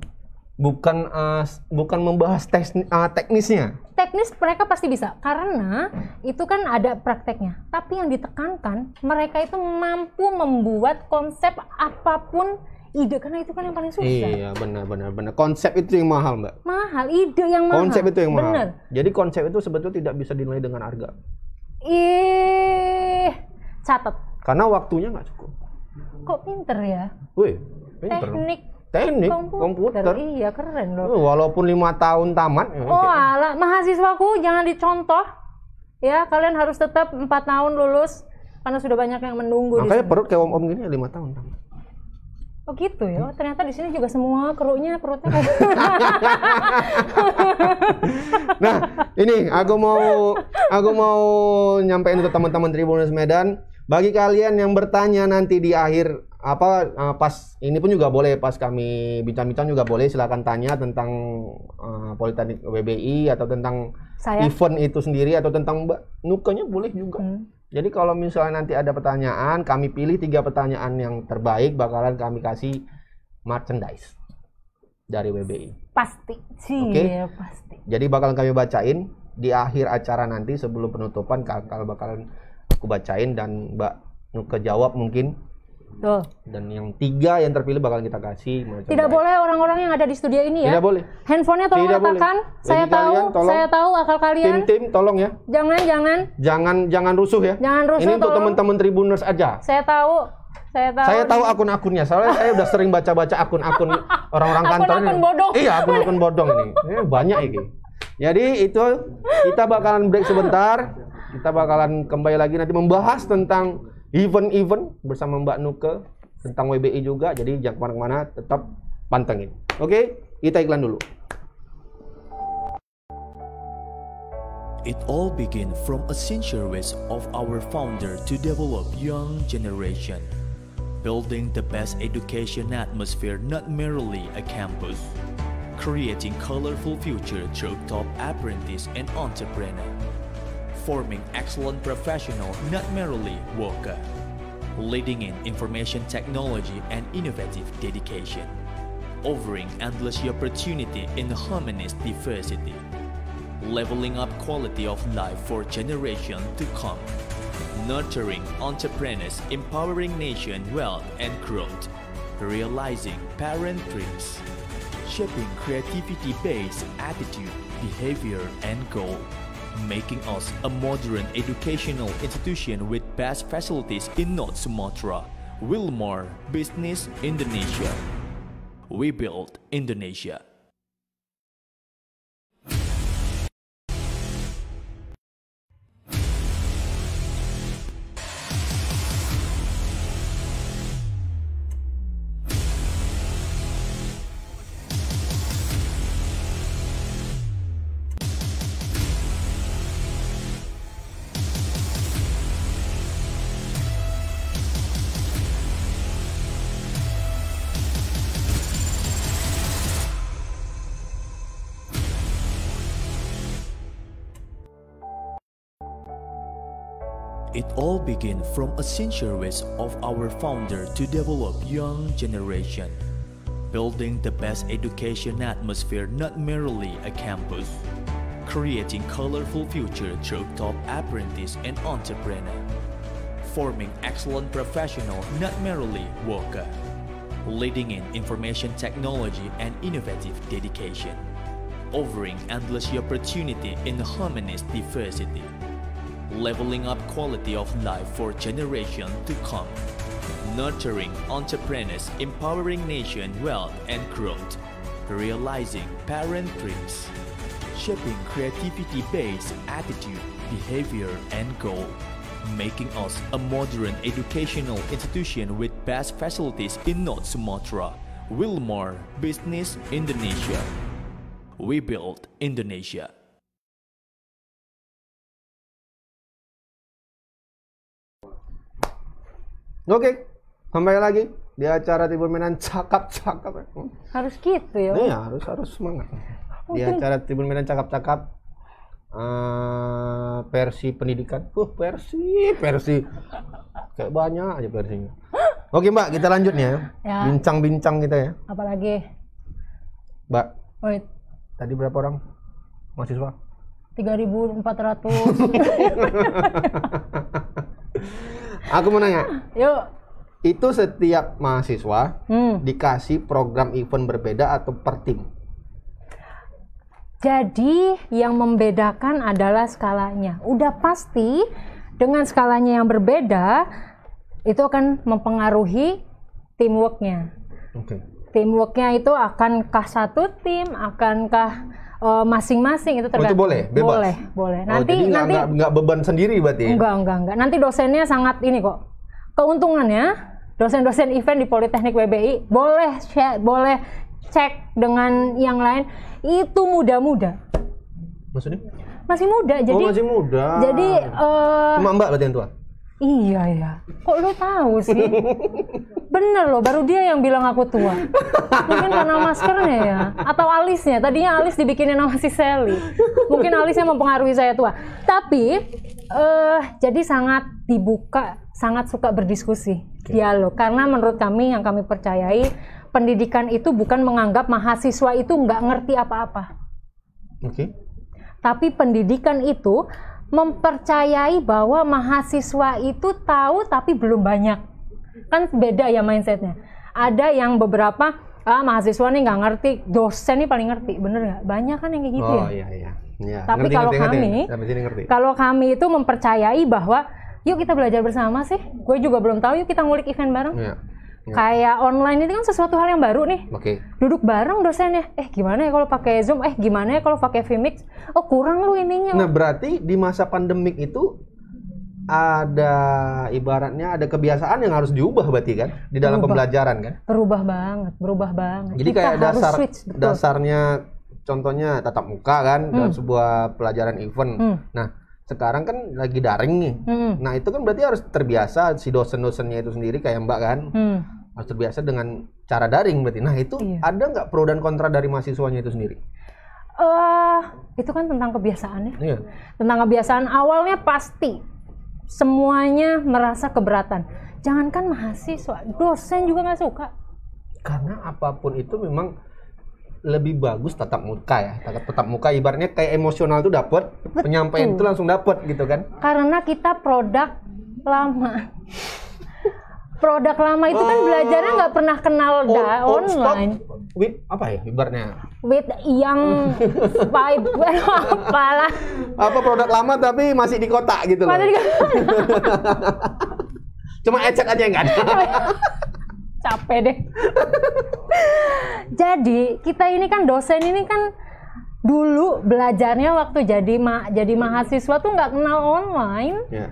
bukan uh, bukan membahas uh, teknisnya. Teknis mereka pasti bisa karena itu kan ada prakteknya. Tapi yang ditekankan mereka itu mampu membuat konsep apapun ide karena itu kan yang paling susah. Iya benar benar benar konsep itu yang mahal mbak. Mahal ide yang mahal. Konsep itu yang mahal. Bener. Jadi konsep itu sebetulnya tidak bisa dinilai dengan harga. Ih catat. Karena waktunya nggak cukup. Kok pinter ya? Wih pinter. Teknik teknik komputer, komputer. iya keren loh walaupun lima tahun tamat ya, oh ala, mahasiswaku jangan dicontoh ya kalian harus tetap empat tahun lulus karena sudah banyak yang menunggu makanya perut kayak om om gini ya, lima tahun tamat Oh gitu ya. Hmm. Ternyata di sini juga semua kerunya perutnya. nah, ini aku mau aku mau nyampein ke teman-teman Tribunus Medan. Bagi kalian yang bertanya nanti di akhir apa uh, pas ini pun juga boleh pas kami bincang-bincang juga boleh silakan tanya tentang uh, Politeknik WBI atau tentang Saya. event itu sendiri atau tentang Mbak Nukanya boleh juga. Hmm. Jadi kalau misalnya nanti ada pertanyaan, kami pilih tiga pertanyaan yang terbaik bakalan kami kasih merchandise dari WBI. Pasti. Oke. Okay? pasti. Jadi bakalan kami bacain di akhir acara nanti sebelum penutupan kalau bakalan aku bacain dan Mbak Nuka jawab mungkin Tuh. Dan yang tiga yang terpilih bakal kita kasih. Tidak ya. boleh orang-orang yang ada di studio ini ya. Tidak boleh. Handphonenya tolong Tidak letakkan. Boleh. Saya Jadi tahu, kalian, tolong. saya tahu akal kalian. Tim-tim tolong ya. Jangan, jangan. Jangan, jangan rusuh ya. Jangan rusuh. Ini untuk teman-teman Tribuners aja. Saya tahu. Saya tahu. Saya tahu akun-akunnya. Soalnya saya udah sering baca-baca akun-akun orang-orang kantor. Akun-akun bodong. Iya, akun-akun bodong ini. ini. Eh, banyak ini. Jadi itu kita bakalan break sebentar. Kita bakalan kembali lagi nanti membahas tentang event-event bersama Mbak Nuke tentang WBI juga. Jadi jangan kemana-mana, tetap pantengin. Oke, kita iklan dulu. It all began from a sincere wish of our founder to develop young generation, building the best education atmosphere not merely a campus, creating colorful future through top apprentice and entrepreneur. forming excellent professional, not merely worker, leading in information technology and innovative dedication, offering endless opportunity in harmonious diversity, leveling up quality of life for generation to come, nurturing entrepreneurs, empowering nation wealth and growth, realizing parent dreams, shaping creativity-based attitude, behavior and goal making us a modern educational institution with best facilities in North Sumatra, Wilmar Business Indonesia. We built Indonesia. begin from essential ways of our founder to develop young generation, building the best education atmosphere not merely a campus, creating colorful future through top apprentice and entrepreneur, forming excellent professional not merely worker, leading in information technology and innovative dedication, offering endless opportunity in harmonious diversity leveling up quality of life for generations to come, nurturing entrepreneurs, empowering nation wealth and growth, realizing parent dreams, shaping creativity-based attitude, behavior and goal, making us a modern educational institution with best facilities in North Sumatra, Wilmore Business Indonesia. We build Indonesia. Oke, sampai lagi di acara Tribun Menan cakap-cakap. Harus gitu ya. Iya, harus harus semangat. Di acara Tribun Menan cakap-cakap uh, versi pendidikan. Uh, versi, versi. Kayak banyak aja versinya. Oke, Mbak, kita lanjut nih ya. ya. Bincang-bincang kita ya. Apalagi? Mbak. Wait. Tadi berapa orang mahasiswa? 3400. Aku mau nanya. Ah, yuk. Itu setiap mahasiswa hmm. dikasih program event berbeda atau per tim? Jadi yang membedakan adalah skalanya. Udah pasti dengan skalanya yang berbeda itu akan mempengaruhi teamworknya. Okay. Teamworknya itu akankah satu tim, akankah masing oh, masing-masing itu tergantung. Oh, itu boleh, bebas. Boleh, boleh. Nanti oh, nanti enggak, enggak beban sendiri berarti. Enggak, enggak, enggak. Nanti dosennya sangat ini kok. Keuntungannya dosen-dosen event di Politeknik WBI boleh cek boleh cek dengan yang lain itu muda-muda. Maksudnya? Masih muda, oh, jadi masih muda. Jadi uh, cuma Mbak berarti yang tua. Iya iya Kok lu tahu sih? Bener loh, baru dia yang bilang aku tua. Mungkin karena maskernya ya, atau alisnya. Tadinya alis dibikinin sama si Sally. Mungkin alisnya mempengaruhi saya tua. Tapi, uh, jadi sangat dibuka, sangat suka berdiskusi, okay. dialog. Karena menurut kami, yang kami percayai, pendidikan itu bukan menganggap mahasiswa itu nggak ngerti apa-apa. Oke. Okay. Tapi pendidikan itu mempercayai bahwa mahasiswa itu tahu tapi belum banyak. Kan beda ya mindsetnya. Ada yang beberapa ah mahasiswa nih nggak ngerti, dosen nih paling ngerti, bener nggak? Banyak kan yang kayak gitu oh, ya. iya iya. iya Tapi ngerti, kalau ngerti, kami, ngerti. kalau kami itu mempercayai bahwa yuk kita belajar bersama sih. Gue juga belum tahu, yuk kita ngulik event bareng. Ya. Ya. Kayak online itu kan sesuatu hal yang baru nih. Oke. Okay. Duduk bareng dosen ya. Eh gimana ya kalau pakai Zoom? Eh gimana ya kalau pakai vmix Oh kurang lu ininya. Nah, berarti di masa pandemik itu ada ibaratnya ada kebiasaan yang harus diubah berarti kan di dalam berubah. pembelajaran kan? Berubah banget, berubah banget. Jadi Kita kayak dasar switch, betul. dasarnya contohnya tatap muka kan hmm. dalam sebuah pelajaran event. Hmm. Nah, sekarang kan lagi daring nih. Hmm. Nah, itu kan berarti harus terbiasa si dosen-dosennya itu sendiri kayak Mbak kan. Hmm. Harus terbiasa dengan cara daring berarti. Nah, itu iya. ada nggak pro dan kontra dari mahasiswanya itu sendiri? Uh, itu kan tentang kebiasaannya. Iya. Tentang kebiasaan awalnya pasti semuanya merasa keberatan. Jangankan mahasiswa, dosen juga nggak suka. Karena apapun itu memang lebih bagus tetap muka ya tetap tetap muka ibaratnya kayak emosional tuh dapat penyampaian itu langsung dapet gitu kan karena kita produk lama produk lama itu kan belajarnya nggak pernah kenal oh, da oh, online. Stop. With apa ya ibarnya? With yang vibe eh, apalah. Apa produk lama tapi masih di kota gitu loh. di kota. Cuma ecek aja yang nggak ada. Capek deh. Jadi kita ini kan dosen ini kan dulu belajarnya waktu jadi ma jadi mahasiswa tuh nggak kenal online. Yeah.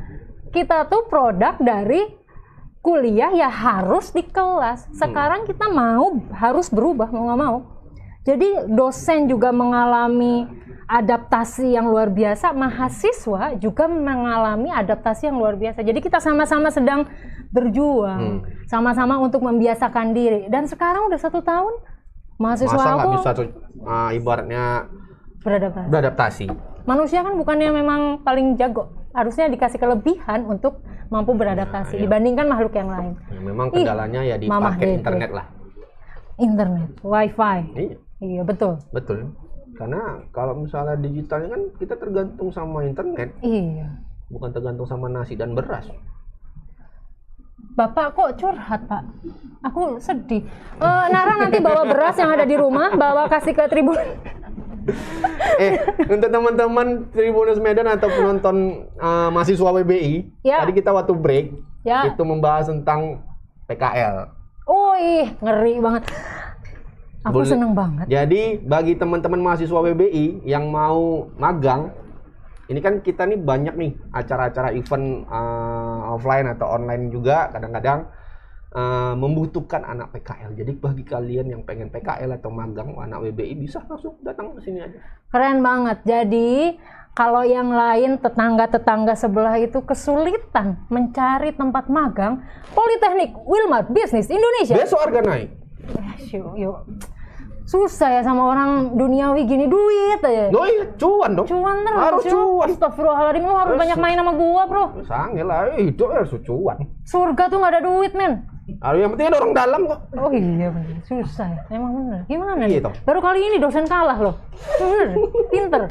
Kita tuh produk dari kuliah ya harus di kelas. Hmm. Sekarang kita mau harus berubah mau nggak mau. Jadi dosen juga mengalami adaptasi yang luar biasa, mahasiswa juga mengalami adaptasi yang luar biasa. Jadi kita sama-sama sedang berjuang, hmm. sama-sama hmm. untuk membiasakan diri. Dan sekarang udah satu tahun mahasiswa Masa aku bisa ah, ibaratnya beradaptasi. beradaptasi. Manusia kan bukannya memang paling jago harusnya dikasih kelebihan untuk mampu iya, beradaptasi nah, ya. dibandingkan makhluk yang lain. Ya, memang kendalanya Ih, ya di paket gitu. internet lah. Internet, wifi. Iya. iya betul. Betul. Karena kalau misalnya digitalnya kan kita tergantung sama internet. Iya. Bukan tergantung sama nasi dan beras. Bapak kok curhat pak? Aku sedih. Uh, Nara nanti bawa beras yang ada di rumah, bawa kasih ke tribun. eh, untuk teman-teman Tribunus Medan atau penonton uh, mahasiswa WBI, ya. tadi kita waktu break ya. itu membahas tentang PKL. Oh, ih, ngeri banget. Aku seneng banget. Jadi bagi teman-teman mahasiswa WBI yang mau magang, ini kan kita nih banyak nih acara-acara event uh, offline atau online juga kadang-kadang Eh, membutuhkan anak PKL. Jadi bagi kalian yang pengen PKL atau magang anak WBI bisa langsung datang ke sini aja. Keren banget. Jadi kalau yang lain tetangga-tetangga sebelah itu kesulitan mencari tempat magang, Politeknik Wilmar Bisnis Indonesia. Besok harga naik. Eh, yuk, yuk. Susah ya sama orang duniawi gini duit aja. Doi, iya, cuan dong. Cuan terus. Harus cuan. Astagfirullahaladzim, lu harus banyak main sama gua, bro. Sangil lah, hidup eh, harus cuan. Surga tuh gak ada duit, men. Aduh, yang penting ada orang dalam kok. Oh iya susah ya. Emang benar. Gimana nih? Gitu. Baru kali ini dosen kalah loh. pinter.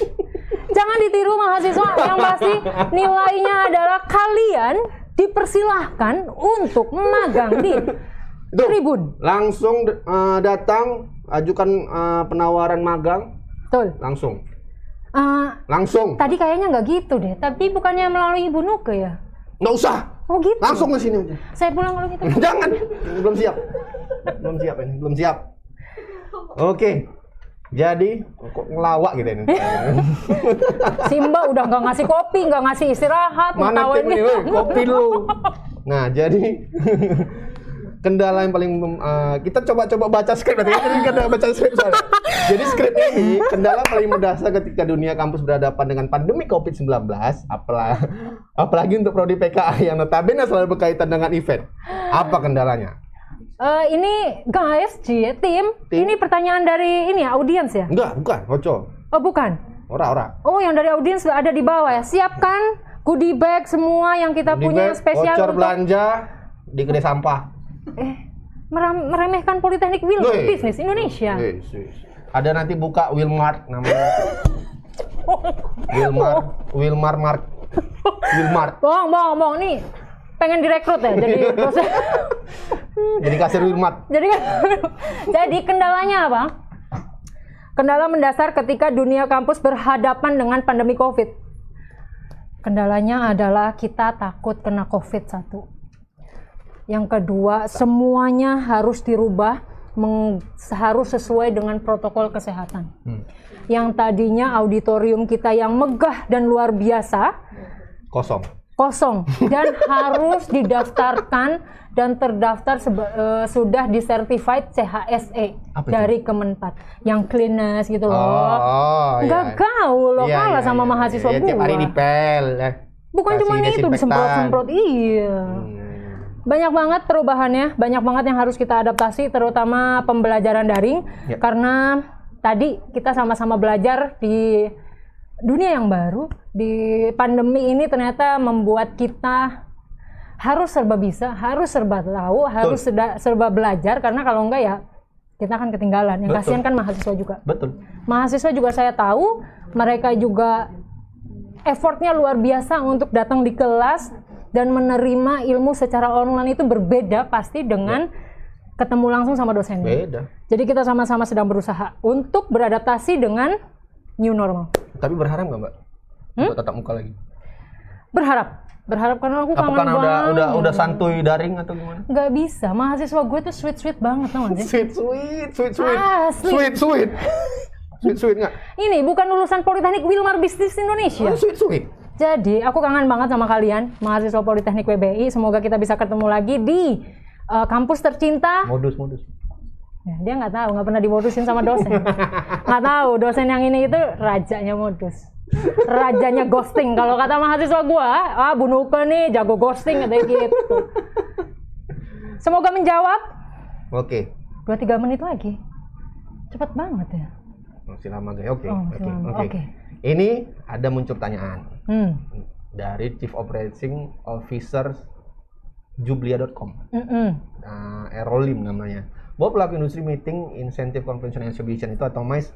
Jangan ditiru mahasiswa yang pasti nilainya adalah kalian dipersilahkan untuk magang di Tuh, Tribun. Langsung uh, datang ajukan uh, penawaran magang. Betul. Langsung. Uh, langsung. Tadi kayaknya nggak gitu deh, tapi bukannya melalui Ibu Nuke ya? Nggak usah. Oh gitu. Langsung ke sini aja. Saya pulang kalau gitu. Jangan. Belum siap. Belum siap ini. Belum siap. Oke. Jadi kok ngelawak gitu ini. Simba udah nggak ngasih kopi, nggak ngasih istirahat, Mana tim ini, kopi lu. Nah, jadi kendala yang paling uh, kita coba-coba baca skrip nanti kita kendala baca skrip soalnya. Jadi skrip ini kendala paling mendasar ketika dunia kampus berhadapan dengan pandemi Covid-19 apalah apalagi untuk prodi PKA yang notabene selalu berkaitan dengan event. Apa kendalanya? Uh, ini guys, Cie, tim. tim. Ini pertanyaan dari ini ya, audiens ya? Enggak, bukan, Oco. Oh, bukan. Ora, ora. Oh, yang dari audiens ada di bawah ya. Siapkan goodie bag semua yang kita goodie punya bag, spesial untuk belanja di kedai sampah eh meremehkan Politeknik Wilmar bisnis Indonesia. Ada nanti buka Wilmar namanya. Wilmar, Wilmar Mark. Wilmar. bohong bohong bong nih. Pengen direkrut ya jadi jadi kasir Wilmar. Jadi jadi kendalanya apa? Kendala mendasar ketika dunia kampus berhadapan dengan pandemi Covid. Kendalanya adalah kita takut kena Covid satu yang kedua semuanya harus dirubah meng, harus sesuai dengan protokol kesehatan. Hmm. Yang tadinya auditorium kita yang megah dan luar biasa kosong. Kosong dan harus didaftarkan dan terdaftar seba, uh, eh, sudah disertified CHSE Apa dari Kemenpat yang cleanness gitu loh. Oh, oh Gak iya. gaul loh iya, kalah iya, sama iya, mahasiswa iya, gua. Iya. Tiap hari dipel. Eh. Bukan cuma itu disemprot-semprot iya. Hmm banyak banget perubahannya, banyak banget yang harus kita adaptasi, terutama pembelajaran daring, ya. karena tadi kita sama-sama belajar di dunia yang baru, di pandemi ini ternyata membuat kita harus serba bisa, harus serba tahu, harus serba belajar, karena kalau enggak ya kita akan ketinggalan. Yang kasihan kan mahasiswa juga. Betul. Mahasiswa juga saya tahu, mereka juga effortnya luar biasa untuk datang di kelas, dan menerima ilmu secara online itu berbeda pasti dengan ya. ketemu langsung sama dosen. Beda. Jadi kita sama-sama sedang berusaha untuk beradaptasi dengan new normal. Tapi berharap nggak mbak? Hmm? Untuk tatap muka lagi? Berharap. Berharap karena aku kangen karena banget. udah, udah, santuy daring atau gimana? Gak bisa. Mahasiswa gue tuh sweet-sweet banget tau gak sih? Sweet-sweet, sweet-sweet. Ah, Sweet-sweet. Sweet-sweet nggak? Ini bukan lulusan Politeknik Wilmar Bisnis Indonesia. Oh, sweet-sweet. Jadi aku kangen banget sama kalian mahasiswa Politeknik WBI. Semoga kita bisa ketemu lagi di uh, kampus tercinta. Modus modus. Ya, dia nggak tahu, nggak pernah dimodusin sama dosen. nggak tahu, dosen yang ini itu rajanya modus. Rajanya ghosting. Kalau kata mahasiswa gue, ah bunuke nih jago ghosting kayak gitu. Semoga menjawab. Oke. Dua tiga menit lagi. Cepat banget ya. Masih lama gak? Oke. Oh, oke. Oke. Ini ada muncul pertanyaan hmm. dari Chief Operating Officer jublia.com. -hmm. Nah, Erolim namanya. Bahwa pelaku industri meeting insentif konvensional exhibition itu atau MICE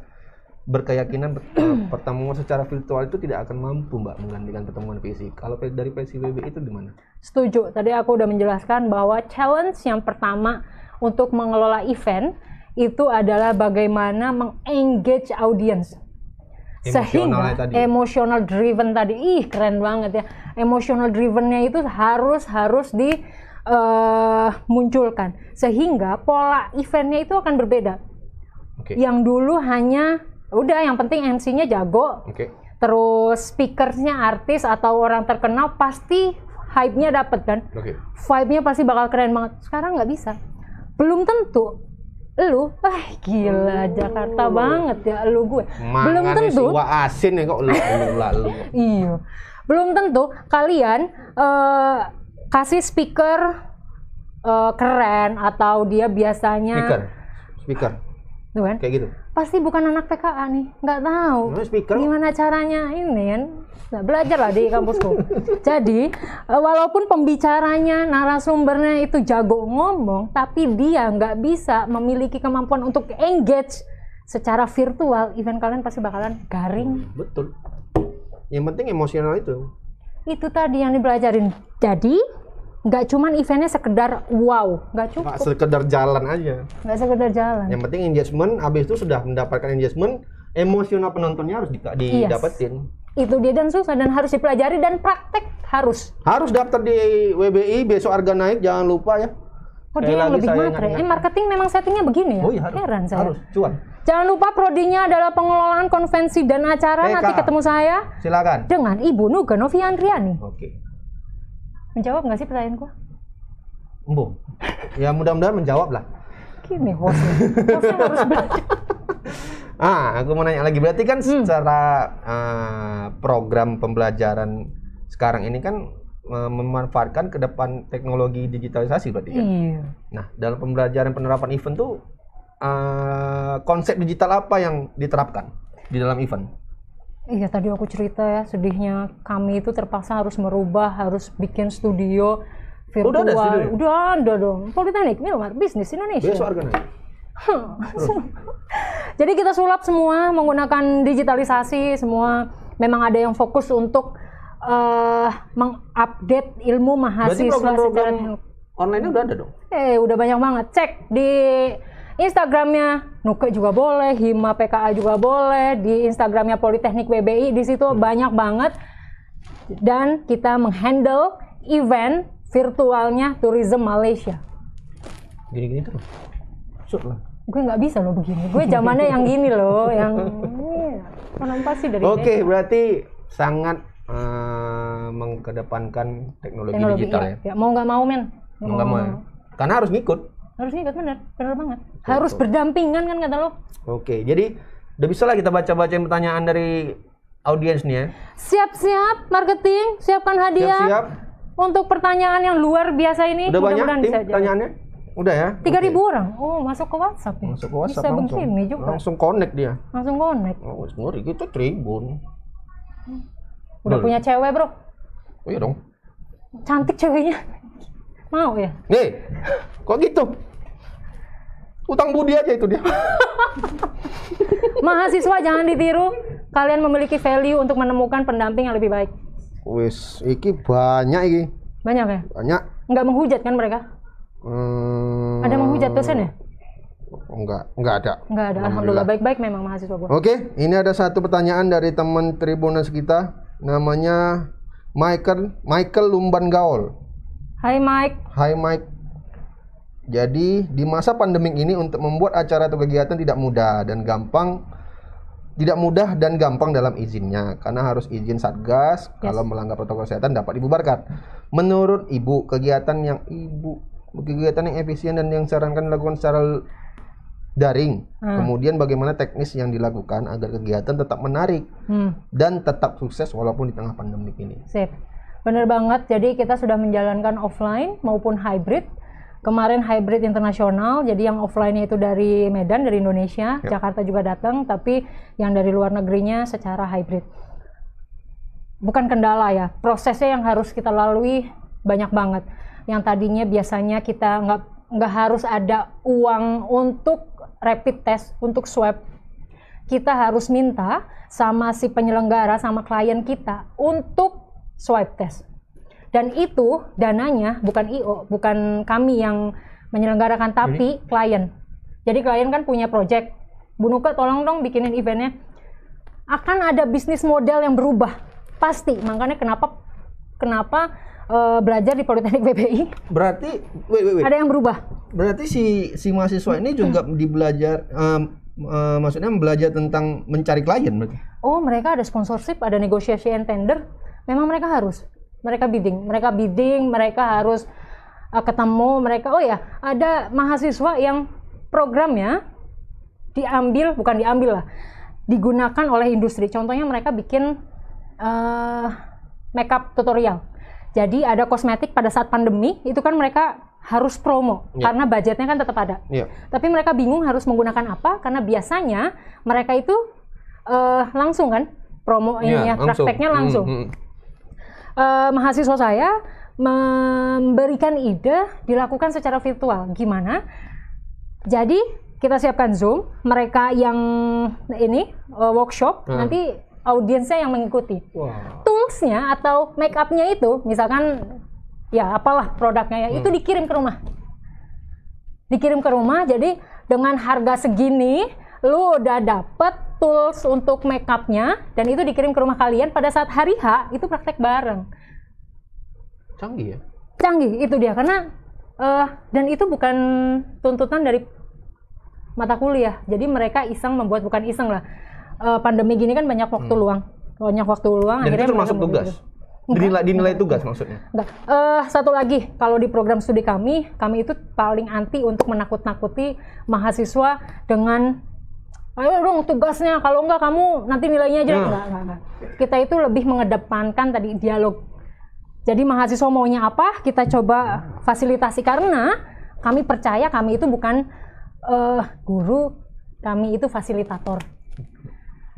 berkeyakinan eh, pertemuan secara virtual itu tidak akan mampu mbak menggantikan pertemuan fisik. Kalau dari PCBB itu gimana? Setuju. Tadi aku udah menjelaskan bahwa challenge yang pertama untuk mengelola event itu adalah bagaimana mengengage audience sehingga tadi. emotional driven tadi ih keren banget ya emotional drivennya itu harus harus di uh, munculkan sehingga pola eventnya itu akan berbeda okay. yang dulu hanya udah yang penting MC-nya jago okay. terus speakersnya artis atau orang terkenal pasti hype-nya dapet kan okay. vibe-nya pasti bakal keren banget sekarang nggak bisa belum tentu lu ah gila Jakarta oh. banget ya lu gue Mangan belum tentu siwa asin ya kok lu lu lu iya belum tentu kalian uh, kasih speaker uh, keren atau dia biasanya speaker speaker Tuh kan? kayak gitu pasti bukan anak PKA nih nggak tahu nah, speaker. gimana caranya ini kan nggak belajar lah di kampusku jadi eh, walaupun pembicaranya narasumbernya itu jago ngomong tapi dia nggak bisa memiliki kemampuan untuk engage secara virtual event kalian pasti bakalan garing hmm, betul yang penting emosional itu itu tadi yang dibelajarin jadi nggak cuman eventnya sekedar wow nggak cukup gak sekedar jalan aja nggak sekedar jalan yang penting engagement abis itu sudah mendapatkan engagement emosional penontonnya harus di, didapetin yes. itu dia dan susah dan harus dipelajari dan praktek harus harus daftar di WBI besok harga naik jangan lupa ya Oh, dia yang lebih matre. Eh, marketing memang settingnya begini ya? Oh, iya, harus, Heran saya. Harus, cuan. Jangan lupa prodinya adalah pengelolaan konvensi dan acara. PK. Nanti ketemu saya. Silakan. Dengan Ibu Nuga Andriani Oke. Okay. Menjawab nggak sih pertanyaan gua? Embung. Ya mudah-mudahan menjawab lah. Gini ya. harus belajar. Ah, aku mau nanya lagi. Berarti kan hmm. secara uh, program pembelajaran sekarang ini kan eh, memanfaatkan ke depan teknologi digitalisasi berarti kan? Iya. Nah, dalam pembelajaran penerapan event tuh uh, konsep digital apa yang diterapkan di dalam event? Iya tadi aku cerita ya sedihnya kami itu terpaksa harus merubah harus bikin studio virtual. Udah ada studio. Ya? Udah ada dong. Politeknik Milmar Bisnis Indonesia. Besok organik. nih. Hmm. Jadi kita sulap semua menggunakan digitalisasi semua. Memang ada yang fokus untuk uh, mengupdate ilmu mahasiswa program -program secara online udah ada dong. Eh udah banyak banget. Cek di Instagramnya Nuke juga boleh, Hima PKA juga boleh, di Instagramnya Politeknik WBI, di situ banyak banget. Dan kita menghandle event virtualnya Tourism Malaysia. Gini-gini terus. Masuk lah. Gue nggak bisa loh begini. Gue zamannya yang gini loh, yang menempa sih dari Oke, okay, berarti sangat uh, mengkedepankan teknologi, teknologi digital iya. ya. ya. Mau nggak mau men. Mau nggak mau. Ya? mau. Karena harus ngikut harusnya ikut bener bener banget Betul. harus berdampingan kan kata lo oke jadi udah bisa lah kita baca bacain pertanyaan dari audiens nih ya siap siap marketing siapkan hadiah siap, siap. untuk pertanyaan yang luar biasa ini udah banyak tim pertanyaannya udah ya tiga ribu orang oh masuk ke WhatsApp ya? masuk ke WhatsApp bisa langsung. begini juga langsung connect dia langsung connect oh sorry kita gitu tribun hmm. udah punya cewek bro oh, iya dong cantik ceweknya mau ya nih kok gitu utang budi aja itu dia. Mahasiswa jangan ditiru. Kalian memiliki value untuk menemukan pendamping yang lebih baik. Wis, iki banyak iki. Banyak ya? Banyak. Enggak menghujat kan mereka? Hmm, ada menghujat dosen ya? Enggak, enggak ada. Enggak ada. Alhamdulillah baik-baik memang mahasiswa gua. Oke, ini ada satu pertanyaan dari teman Tribunas kita. Namanya Michael Michael Lumban Gaul. Hai Mike. Hai Mike jadi di masa pandemik ini untuk membuat acara atau kegiatan tidak mudah dan gampang tidak mudah dan gampang dalam izinnya karena harus izin satgas yes. kalau melanggar protokol kesehatan dapat dibubarkan. Menurut Ibu, kegiatan yang Ibu kegiatan yang efisien dan yang sarankan dilakukan secara daring. Hmm. Kemudian bagaimana teknis yang dilakukan agar kegiatan tetap menarik hmm. dan tetap sukses walaupun di tengah pandemi ini. Sip. Benar banget. Jadi kita sudah menjalankan offline maupun hybrid kemarin hybrid internasional jadi yang offline-nya itu dari Medan dari Indonesia yep. Jakarta juga datang tapi yang dari luar negerinya secara hybrid bukan kendala ya prosesnya yang harus kita lalui banyak banget yang tadinya biasanya kita nggak nggak harus ada uang untuk rapid test untuk swab kita harus minta sama si penyelenggara sama klien kita untuk swab test dan itu dananya bukan IO, bukan kami yang menyelenggarakan, tapi Jadi? klien. Jadi klien kan punya project. Bu Nuka tolong dong bikinin eventnya. Akan ada bisnis model yang berubah. Pasti. Makanya kenapa kenapa uh, belajar di Politeknik BPI. Berarti wait, wait, wait. ada yang berubah. Berarti si si mahasiswa ini juga hmm. dibelajar um, uh, maksudnya belajar tentang mencari klien berarti. Oh, mereka ada sponsorship, ada negosiasi and tender. Memang mereka harus mereka bidding mereka bidding mereka harus uh, ketemu mereka oh ya ada mahasiswa yang programnya diambil bukan diambil lah digunakan oleh industri contohnya mereka bikin uh, makeup tutorial jadi ada kosmetik pada saat pandemi itu kan mereka harus promo yeah. karena budgetnya kan tetap ada yeah. tapi mereka bingung harus menggunakan apa karena biasanya mereka itu uh, langsung kan promo yeah, ya iya, langsung. prakteknya langsung mm -hmm uh, mahasiswa saya memberikan ide dilakukan secara virtual. Gimana? Jadi kita siapkan Zoom, mereka yang ini uh, workshop hmm. nanti audiensnya yang mengikuti. Wow. Toolsnya atau make upnya itu, misalkan ya apalah produknya ya, hmm. itu dikirim ke rumah. Dikirim ke rumah, jadi dengan harga segini lu udah dapet tools untuk makeupnya dan itu dikirim ke rumah kalian pada saat hari H itu praktek bareng canggih ya canggih itu dia karena uh, dan itu bukan tuntutan dari mata kuliah jadi mereka iseng membuat bukan iseng lah uh, pandemi gini kan banyak waktu hmm. luang banyak waktu luang dan akhirnya itu termasuk tugas dinilai, dinilai tugas maksudnya? Enggak. Uh, satu lagi, kalau di program studi kami, kami itu paling anti untuk menakut-nakuti mahasiswa dengan ayo dong tugasnya kalau enggak kamu nanti nilainya aja hmm. enggak, enggak, enggak. kita itu lebih mengedepankan tadi dialog jadi mahasiswa maunya apa kita coba fasilitasi karena kami percaya kami itu bukan uh, guru kami itu fasilitator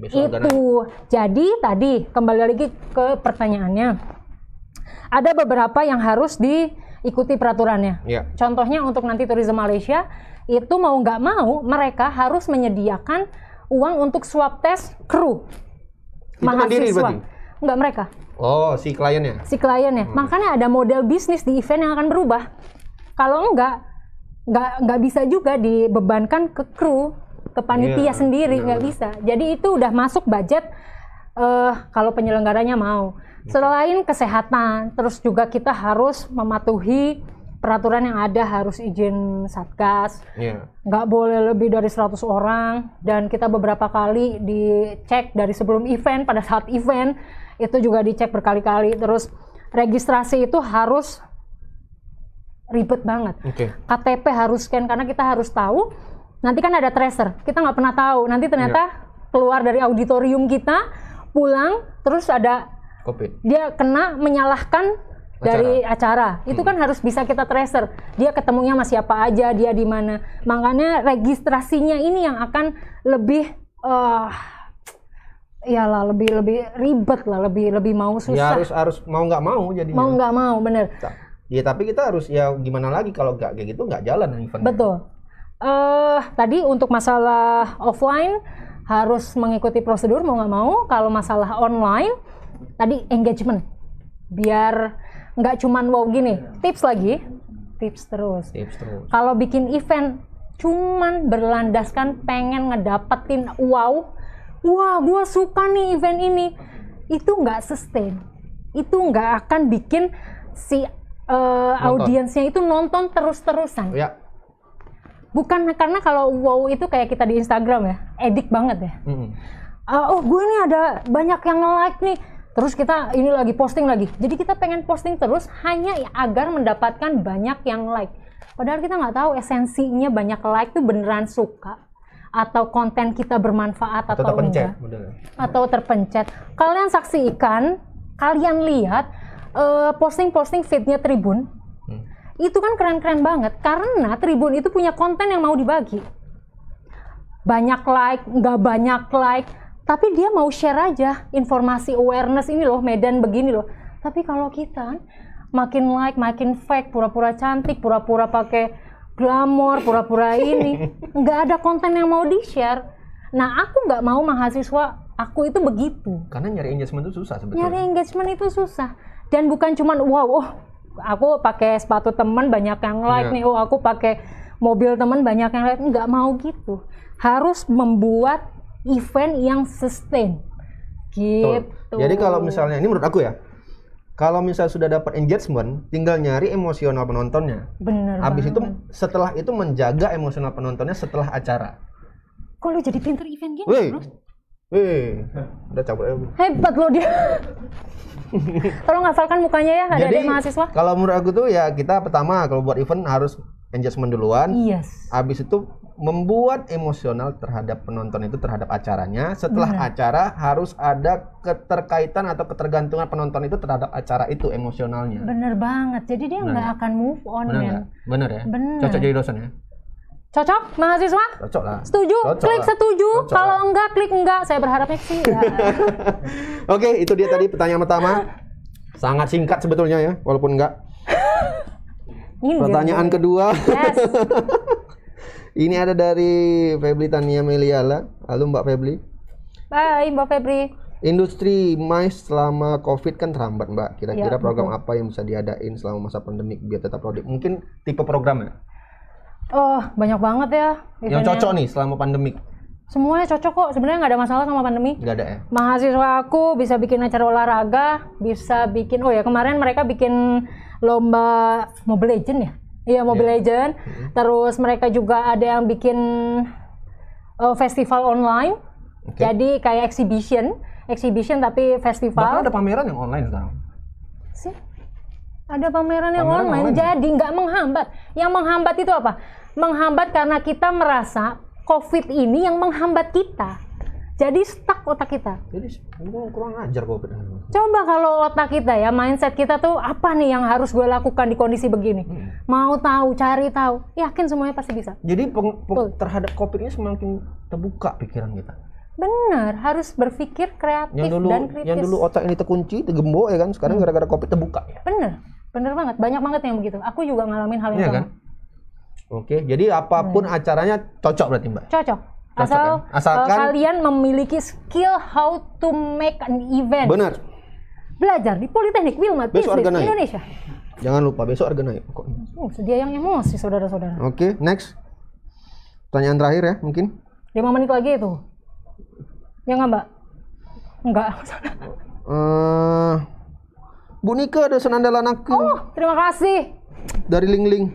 Besok itu karena... jadi tadi kembali lagi ke pertanyaannya ada beberapa yang harus diikuti peraturannya ya. contohnya untuk nanti tourism Malaysia itu mau nggak mau mereka harus menyediakan uang untuk swab tes kru mahasiswa. Nggak mereka. Oh, si kliennya. Si kliennya. Hmm. Makanya ada model bisnis di event yang akan berubah. Kalau nggak nggak nggak bisa juga dibebankan ke kru, ke panitia yeah, sendiri yeah. bisa. Jadi itu udah masuk budget uh, kalau penyelenggaranya mau. Selain kesehatan, terus juga kita harus mematuhi peraturan yang ada harus izin satgas, yeah. boleh lebih dari 100 orang, dan kita beberapa kali dicek dari sebelum event, pada saat event, itu juga dicek berkali-kali, terus registrasi itu harus ribet banget. Okay. KTP harus scan, karena kita harus tahu, nanti kan ada tracer, kita nggak pernah tahu, nanti ternyata yeah. keluar dari auditorium kita, pulang, terus ada COVID. dia kena menyalahkan dari acara itu hmm. kan harus bisa kita tracer dia ketemunya sama siapa aja dia di mana makanya registrasinya ini yang akan lebih uh, eh, ya lah lebih lebih ribet lah lebih lebih mau ya, susah ya harus harus mau nggak mau jadi mau nggak mau bener ya tapi kita harus ya gimana lagi kalau nggak kayak gitu nggak jalan event betul uh, tadi untuk masalah offline harus mengikuti prosedur mau nggak mau kalau masalah online tadi engagement biar nggak cuman wow gini iya. tips lagi tips terus tips terus kalau bikin event cuman berlandaskan pengen ngedapetin wow wah gue suka nih event ini itu nggak sustain itu nggak akan bikin si uh, audiensnya itu nonton terus-terusan ya. bukan karena kalau wow itu kayak kita di Instagram ya edik banget ya mm -hmm. uh, oh gue ini ada banyak yang nge like nih Terus kita ini lagi posting lagi. Jadi kita pengen posting terus hanya agar mendapatkan banyak yang like. Padahal kita nggak tahu esensinya banyak like itu beneran suka atau konten kita bermanfaat atau, atau terpencet, enggak. Atau terpencet. Kalian saksikan, kalian lihat posting eh, posting-posting feednya Tribun. Hmm. Itu kan keren-keren banget karena Tribun itu punya konten yang mau dibagi. Banyak like, nggak banyak like, tapi dia mau share aja informasi awareness ini loh Medan begini loh tapi kalau kita makin like makin fake pura-pura cantik pura-pura pakai glamor pura-pura ini nggak ada konten yang mau di share nah aku nggak mau mahasiswa aku itu begitu karena nyari engagement itu susah sebetulnya nyari engagement itu susah dan bukan cuman wow oh aku pakai sepatu temen banyak yang like yeah. nih oh aku pakai mobil temen banyak yang like nggak mau gitu harus membuat event yang sustain gitu Tuh. jadi kalau misalnya ini menurut aku ya kalau misalnya sudah dapat engagement, tinggal nyari emosional penontonnya. Benar. Abis itu setelah itu menjaga emosional penontonnya setelah acara. Kok lu jadi pinter event gini, Wey. Bro? Wih, udah cabut ya. Hebat lo dia. Tolong hafalkan mukanya ya, ada, mahasiswa. Kalau menurut aku tuh ya kita pertama kalau buat event harus engagement duluan. Yes. Habis itu membuat emosional terhadap penonton itu terhadap acaranya. Setelah Benar. acara harus ada keterkaitan atau ketergantungan penonton itu terhadap acara itu emosionalnya. Bener banget. Jadi dia nggak akan move on. Bener ya. Bener ya. Bener. Cocok jadi dosen ya. Cocok mahasiswa? Cocok lah. Setuju? Cocok klik lah. setuju. Kalau enggak klik enggak. Saya berharap sih ya. Oke, itu dia tadi pertanyaan pertama. Sangat singkat sebetulnya ya, walaupun enggak ini Pertanyaan dia. kedua. Yes. Ini ada dari Febri Tania Meliala. Halo Mbak Febri. Hai Mbak Febri. Industri mais selama COVID kan terhambat Mbak. Kira-kira ya, program betul. apa yang bisa diadain selama masa pandemik biar tetap produktif? Mungkin tipe programnya? Oh banyak banget ya. Yang cocok nih selama pandemik semuanya cocok kok sebenarnya nggak ada masalah sama pandemi nggak ada ya mahasiswa aku bisa bikin acara olahraga bisa bikin oh ya kemarin mereka bikin lomba Mobile Legend ya? Iya Mobile yeah. Legend. Mm-hmm. Terus mereka juga ada yang bikin uh, festival online. Okay. Jadi kayak exhibition, exhibition tapi festival. Bahkan ada pameran yang online sekarang. Sih. Ada pameran yang online, online. Jadi nggak menghambat. Yang menghambat itu apa? Menghambat karena kita merasa COVID ini yang menghambat kita jadi stuck otak kita. Jadi gue kurang ajar gue benar. Coba kalau otak kita ya, mindset kita tuh apa nih yang harus gue lakukan di kondisi begini? Hmm. Mau tahu, cari tahu, yakin semuanya pasti bisa. Jadi peng, peng, ini terhadap kopinya semakin terbuka pikiran kita. Benar, harus berpikir kreatif yang dulu, dan kritis. Yang dulu otak ini terkunci, tergembok ya kan, sekarang hmm. gara-gara hmm. kopi terbuka. Ya? Bener, bener banget, banyak banget yang begitu. Aku juga ngalamin hal yang iya, sama. Kan? Oke, jadi apapun hmm. acaranya cocok berarti mbak? Cocok Asal, Asalkan uh, kalian memiliki skill how to make an event. Benar. Belajar di Politeknik Wilma Besok Business Indonesia. Jangan lupa besok naik pokoknya. Oh, sedia yang emosi saudara-saudara. Oke, okay, next. Pertanyaan terakhir ya, mungkin. 5 menit lagi itu. Ya nggak, Mbak? Enggak. uh, eh, Bu Nika ada senandala aku. Oh, terima kasih. Dari Ling Ling.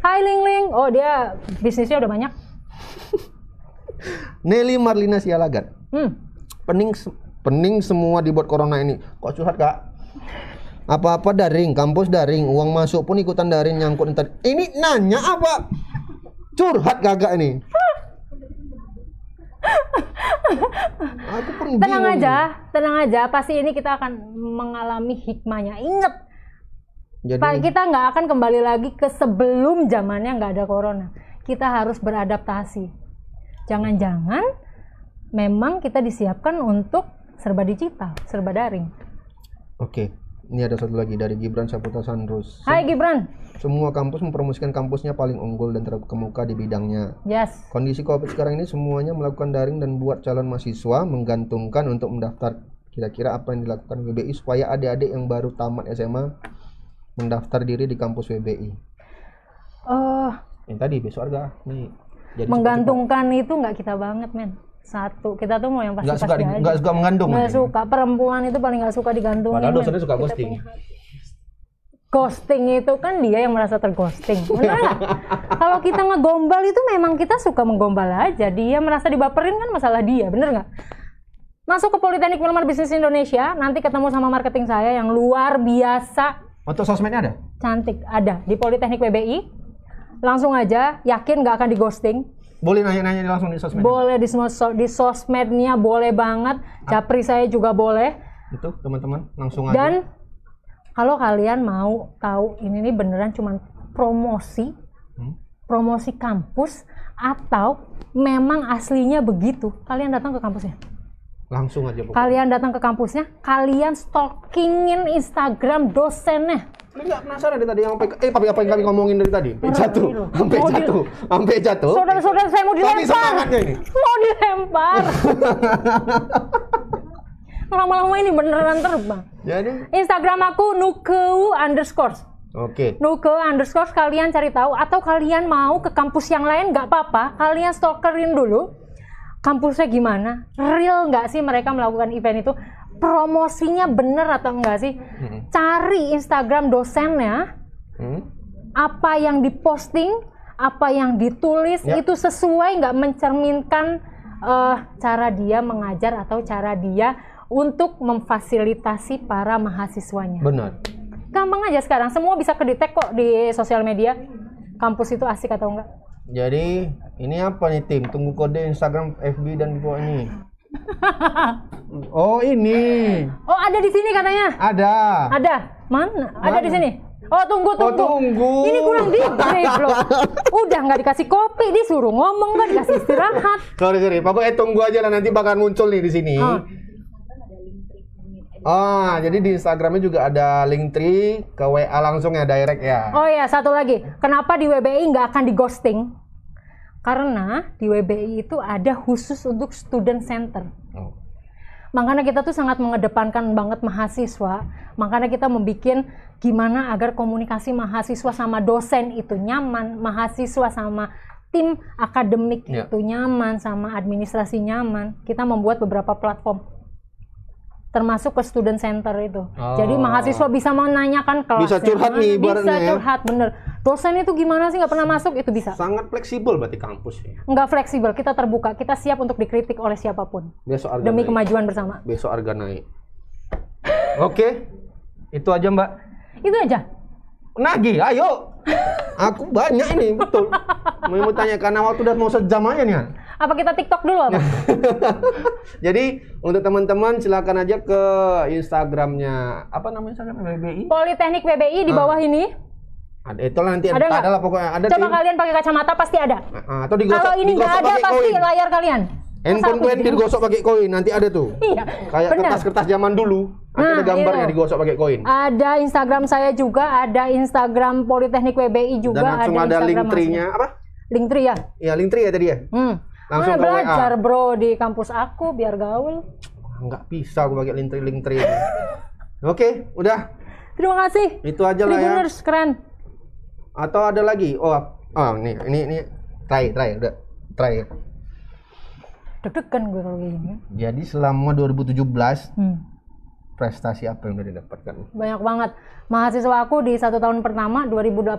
Hai Ling Ling. Oh, dia bisnisnya udah banyak. Nelly Marlina Sialagan. Hmm. Pening pening semua dibuat corona ini. Kok curhat, Kak? Apa-apa daring, kampus daring, uang masuk pun ikutan daring nyangkut entar. Ini nanya apa? Curhat gagak ini? Aku pun tenang aja, tenang aja. Pasti ini kita akan mengalami hikmahnya. Ingat, Jadi... kita nggak akan kembali lagi ke sebelum zamannya nggak ada corona. Kita harus beradaptasi jangan-jangan memang kita disiapkan untuk serba digital, serba daring. Oke, ini ada satu lagi dari Gibran Saputra Sandrus. Hai Gibran. Semua kampus mempromosikan kampusnya paling unggul dan terkemuka di bidangnya. Yes. Kondisi Covid sekarang ini semuanya melakukan daring dan buat calon mahasiswa menggantungkan untuk mendaftar kira-kira apa yang dilakukan WBI supaya adik-adik yang baru tamat SMA mendaftar diri di kampus WBI. Uh, eh, yang tadi besok harga nih jadi menggantungkan cepat itu nggak kita banget men satu kita tuh mau yang pasti nggak suka pasti di, nggak suka menggantung nggak suka perempuan itu paling nggak suka digantungin padahal dosennya suka ghosting ghosting itu kan dia yang merasa terghosting benar nggak kalau kita ngegombal itu memang kita suka menggombal aja dia merasa dibaperin kan masalah dia bener nggak masuk ke Politeknik Wilmar Bisnis Indonesia nanti ketemu sama marketing saya yang luar biasa untuk sosmednya ada cantik ada di Politeknik PBI langsung aja yakin nggak akan di ghosting boleh nanya-nanya langsung di sosmed boleh di, di sosmednya boleh banget capri ah. saya juga boleh itu teman-teman langsung aja dan kalau kalian mau tahu ini nih beneran cuma promosi hmm? promosi kampus atau memang aslinya begitu kalian datang ke kampusnya langsung aja pokoknya. kalian datang ke kampusnya kalian stalkingin Instagram dosennya Lu nggak penasaran dari tadi yang sampai eh tapi apa yang kami ngomongin dari tadi? Sampai jatuh, sampai jatuh, sampai jatuh. Saudara-saudara saya mau dilempar. Tapi semangatnya ini. Mau dilempar. Lama-lama ini beneran terbang. Jadi ya, Instagram aku nukeu underscore. Oke. Okay. Nuke underscore kalian cari tahu atau kalian mau ke kampus yang lain nggak apa-apa. Kalian stalkerin dulu kampusnya gimana, real nggak sih mereka melakukan event itu? promosinya bener atau enggak sih? Hmm. Cari Instagram dosennya, hmm. apa yang diposting, apa yang ditulis yep. Ya. itu sesuai nggak mencerminkan uh, cara dia mengajar atau cara dia untuk memfasilitasi para mahasiswanya. Benar. Gampang aja sekarang, semua bisa kedetek kok di sosial media. Kampus itu asik atau enggak? Jadi ini apa nih tim? Tunggu kode Instagram, FB dan Vivo ini. oh ini. Oh ada di sini katanya. Ada. Ada. Mana? Mana? Ada di sini. Oh tunggu oh, tunggu. Oh, tunggu. Ini kurang di loh. Udah nggak dikasih kopi, disuruh ngomong nggak dikasih istirahat. sorry sorry, papa eh tunggu aja lah nanti bakal muncul nih di sini. Oh. Ah, jadi di Instagramnya juga ada link tri ke WA langsung ya direct ya. Oh ya, satu lagi. Kenapa di WBI nggak akan di ghosting? Karena di WBI itu ada khusus untuk student center. Oh. Makanya kita tuh sangat mengedepankan banget mahasiswa. Makanya kita membuat gimana agar komunikasi mahasiswa sama dosen itu nyaman, mahasiswa sama tim akademik yeah. itu nyaman, sama administrasi nyaman. Kita membuat beberapa platform termasuk ke student center itu. Oh. Jadi mahasiswa bisa menanyakan kelas. Bisa ya. curhat ya. nih Bisa ya. curhat ya. bener. Dosen itu gimana sih nggak pernah masuk itu bisa. Sangat fleksibel berarti kampus ya. Nggak fleksibel, kita terbuka, kita siap untuk dikritik oleh siapapun. Besok naik. Demi kemajuan bersama. Besok harga naik. Oke. Itu aja, Mbak. Itu aja. Nagi, ayo. Aku banyak ini, betul. Mau tanya karena waktu udah mau sejam aja nih. Apa kita TikTok dulu apa? Jadi untuk teman-teman silakan aja ke Instagramnya apa namanya Instagram BBI? Politeknik BBI di bawah ah. ini. Ada itu nanti ada, ada, lah pokoknya ada. Coba tim. kalian pakai kacamata pasti ada. Nah, atau digosok. Kalau ini nggak ada pasti koin. layar kalian. Handphone gue digosok pakai koin nanti ada tuh. Iya. Kayak kertas-kertas zaman dulu. Nah, ada gambar yang iya. digosok pakai koin. Ada Instagram saya juga, ada Instagram Politeknik WBI juga. Dan langsung ada, ada link tree-nya apa? Link tree ya? Iya, link tree ya tadi ya. Hmm. Langsung Mana belajar WA. bro di kampus aku biar gaul. Enggak bisa aku pakai link tree link tree. Oke, udah. Terima kasih. Itu aja lah ya. keren. Atau ada lagi? Oh, oh ini ini ini try try udah try deg-degan gue kalau gini. Jadi selama 2017 hmm prestasi apa yang udah didapatkan? Banyak banget. Mahasiswa aku di satu tahun pertama 2018,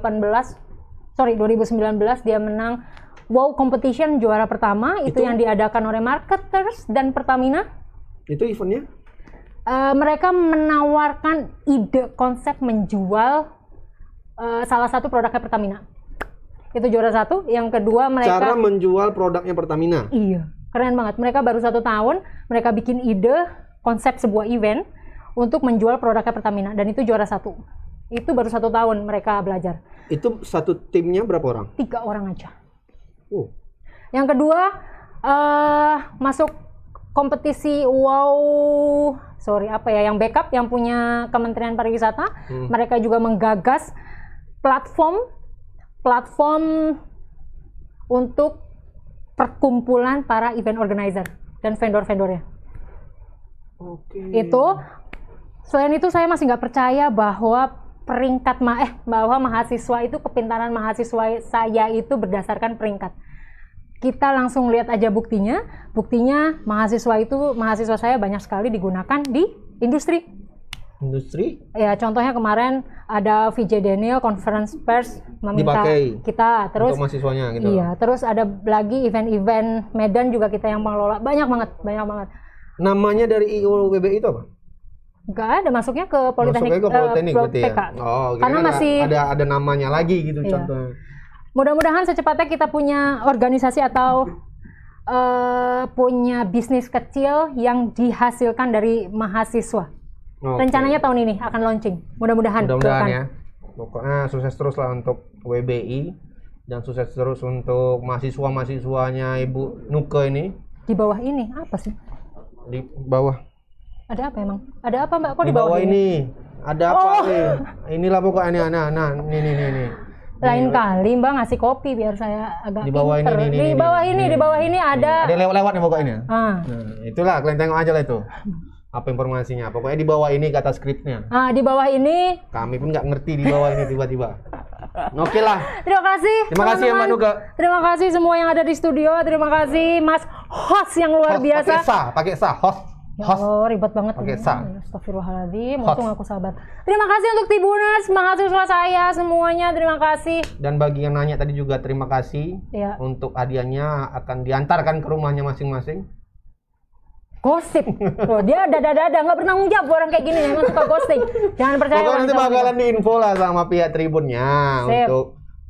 sorry 2019 dia menang Wow Competition juara pertama itu, itu yang diadakan oleh marketers dan Pertamina. Itu eventnya? Uh, mereka menawarkan ide konsep menjual uh, salah satu produknya Pertamina. Itu juara satu. Yang kedua mereka cara menjual produknya Pertamina. Iya, keren banget. Mereka baru satu tahun, mereka bikin ide konsep sebuah event untuk menjual produknya Pertamina dan itu juara satu. Itu baru satu tahun mereka belajar. Itu satu timnya berapa orang? Tiga orang aja. Oh. Yang kedua uh, masuk kompetisi wow sorry apa ya yang backup yang punya Kementerian Pariwisata hmm. mereka juga menggagas platform platform untuk perkumpulan para event organizer dan vendor-vendornya. Oke. Okay. Itu Selain itu saya masih nggak percaya bahwa peringkat ma eh bahwa mahasiswa itu kepintaran mahasiswa saya itu berdasarkan peringkat. Kita langsung lihat aja buktinya. Buktinya mahasiswa itu mahasiswa saya banyak sekali digunakan di industri. Industri? Ya, contohnya kemarin ada VJ Daniel conference pers meminta Dipakai kita terus untuk mahasiswanya gitu. Iya, terus ada lagi event-event Medan juga kita yang mengelola banyak banget, banyak banget. Namanya dari IUWB itu apa? Enggak ada masuknya ke Politeknik. Masuknya ke eh, Politeknik uh, ya. Oh, karena masih ada ada namanya lagi gitu iya. contohnya. Mudah-mudahan secepatnya kita punya organisasi atau uh, punya bisnis kecil yang dihasilkan dari mahasiswa. Okay. Rencananya tahun ini akan launching. Mudah-mudahan. Mudah-mudahan ya. Pokoknya sukses terus lah untuk WBI dan sukses terus untuk mahasiswa-mahasiswanya Ibu Nuke ini. Di bawah ini apa sih? Di bawah ada apa emang? Ada apa Mbak? Kok di bawah ini? Ada apa oh. nih? Inilah pokoknya anak anak nih nih nih nih. Lain kali Mbak ngasih kopi biar saya agak di bawah ini, ini, ini, di bawah ini, di bawah ini ada. Ada lewat-lewat nih pokoknya. Ah. Nah, itulah kalian tengok aja lah itu. Apa informasinya? Pokoknya di bawah ini kata skripnya. Ah, di bawah ini. Kami pun nggak ngerti di bawah ini tiba-tiba. Oke lah. Terima kasih. Terima kasih teman -teman. ya Mbak Nuga. Terima kasih semua yang ada di studio. Terima kasih Mas host yang luar host, biasa. Pakai sah, pakai sah. host. Ya host. ribet banget. Oke, okay, sang. Astagfirullahaladzim, host. untung aku sahabat. Terima kasih untuk Tribuners, semua saya semuanya, terima kasih. Dan bagi yang nanya tadi juga terima kasih. Ya. Untuk hadiahnya akan diantarkan ke rumahnya masing-masing. Gosip. Oh dia ada dada ada nggak pernah ngunjap orang kayak gini, yang suka ghosting. Jangan percaya. Pokoknya nanti bakalan diinfo lah sama pihak Tribunnya Sip. untuk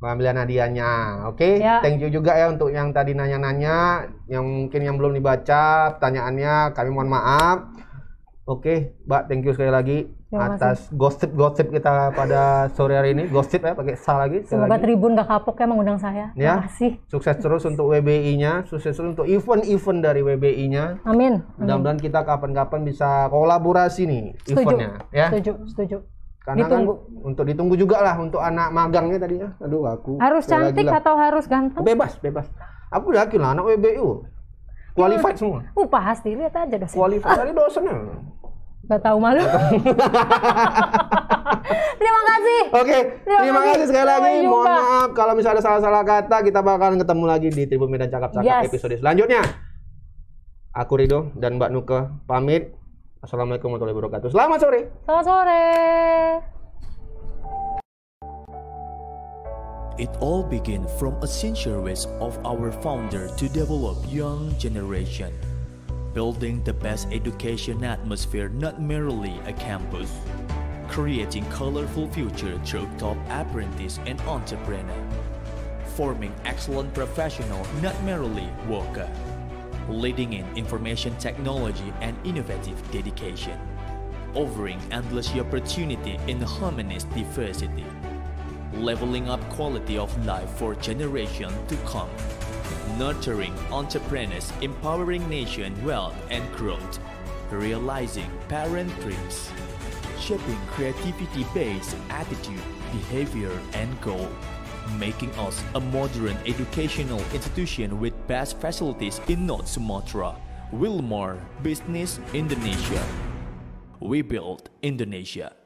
pengambilan hadiahnya. Oke, okay? ya. thank you juga ya untuk yang tadi nanya-nanya, yang mungkin yang belum dibaca pertanyaannya, kami mohon maaf. Oke, okay, Mbak, thank you sekali lagi ya, atas gosip-gosip kita pada sore hari ini. Gosip ya, pakai sal lagi. Semoga lagi. Tribun gak kapok ya mengundang saya. Ya. Terima kasih. Sukses terus untuk WBI-nya, sukses terus untuk event-event dari WBI-nya. Amin. Mudah-mudahan kita kapan-kapan bisa kolaborasi nih eventnya. Ya. Setuju, setuju. Karena kan untuk ditunggu juga lah untuk anak magangnya tadi ya. Aduh aku. Harus cantik atau harus ganteng? Bebas, bebas. Aku yakin lah anak WBU. Qualified ya, semua. Uh pasti lihat aja dosen. Qualified dari dosennya. Gak tahu malu. terima kasih. Oke, okay, terima, terima kasih, kasih sekali lagi. Jumpa. Mohon maaf kalau misalnya ada salah-salah kata, kita bakalan ketemu lagi di Tribun Medan Cakap-Cakap yes. episode selanjutnya. Aku Rido dan Mbak Nuke pamit. Assalamualaikum warahmatullahi wabarakatuh. Selamat sore. Selamat sore. It all began from a sincere wish of our founder to develop young generation, building the best education atmosphere not merely a campus, creating colorful future through top apprentice and entrepreneur, forming excellent professional not merely worker leading in information technology and innovative dedication, offering endless opportunity in harmonious diversity, leveling up quality of life for generations to come, nurturing entrepreneurs, empowering nation wealth and growth, realizing parent dreams, shaping creativity-based attitude, behavior and goal making us a modern educational institution with best facilities in North Sumatra. Wilmore Business Indonesia. We build Indonesia.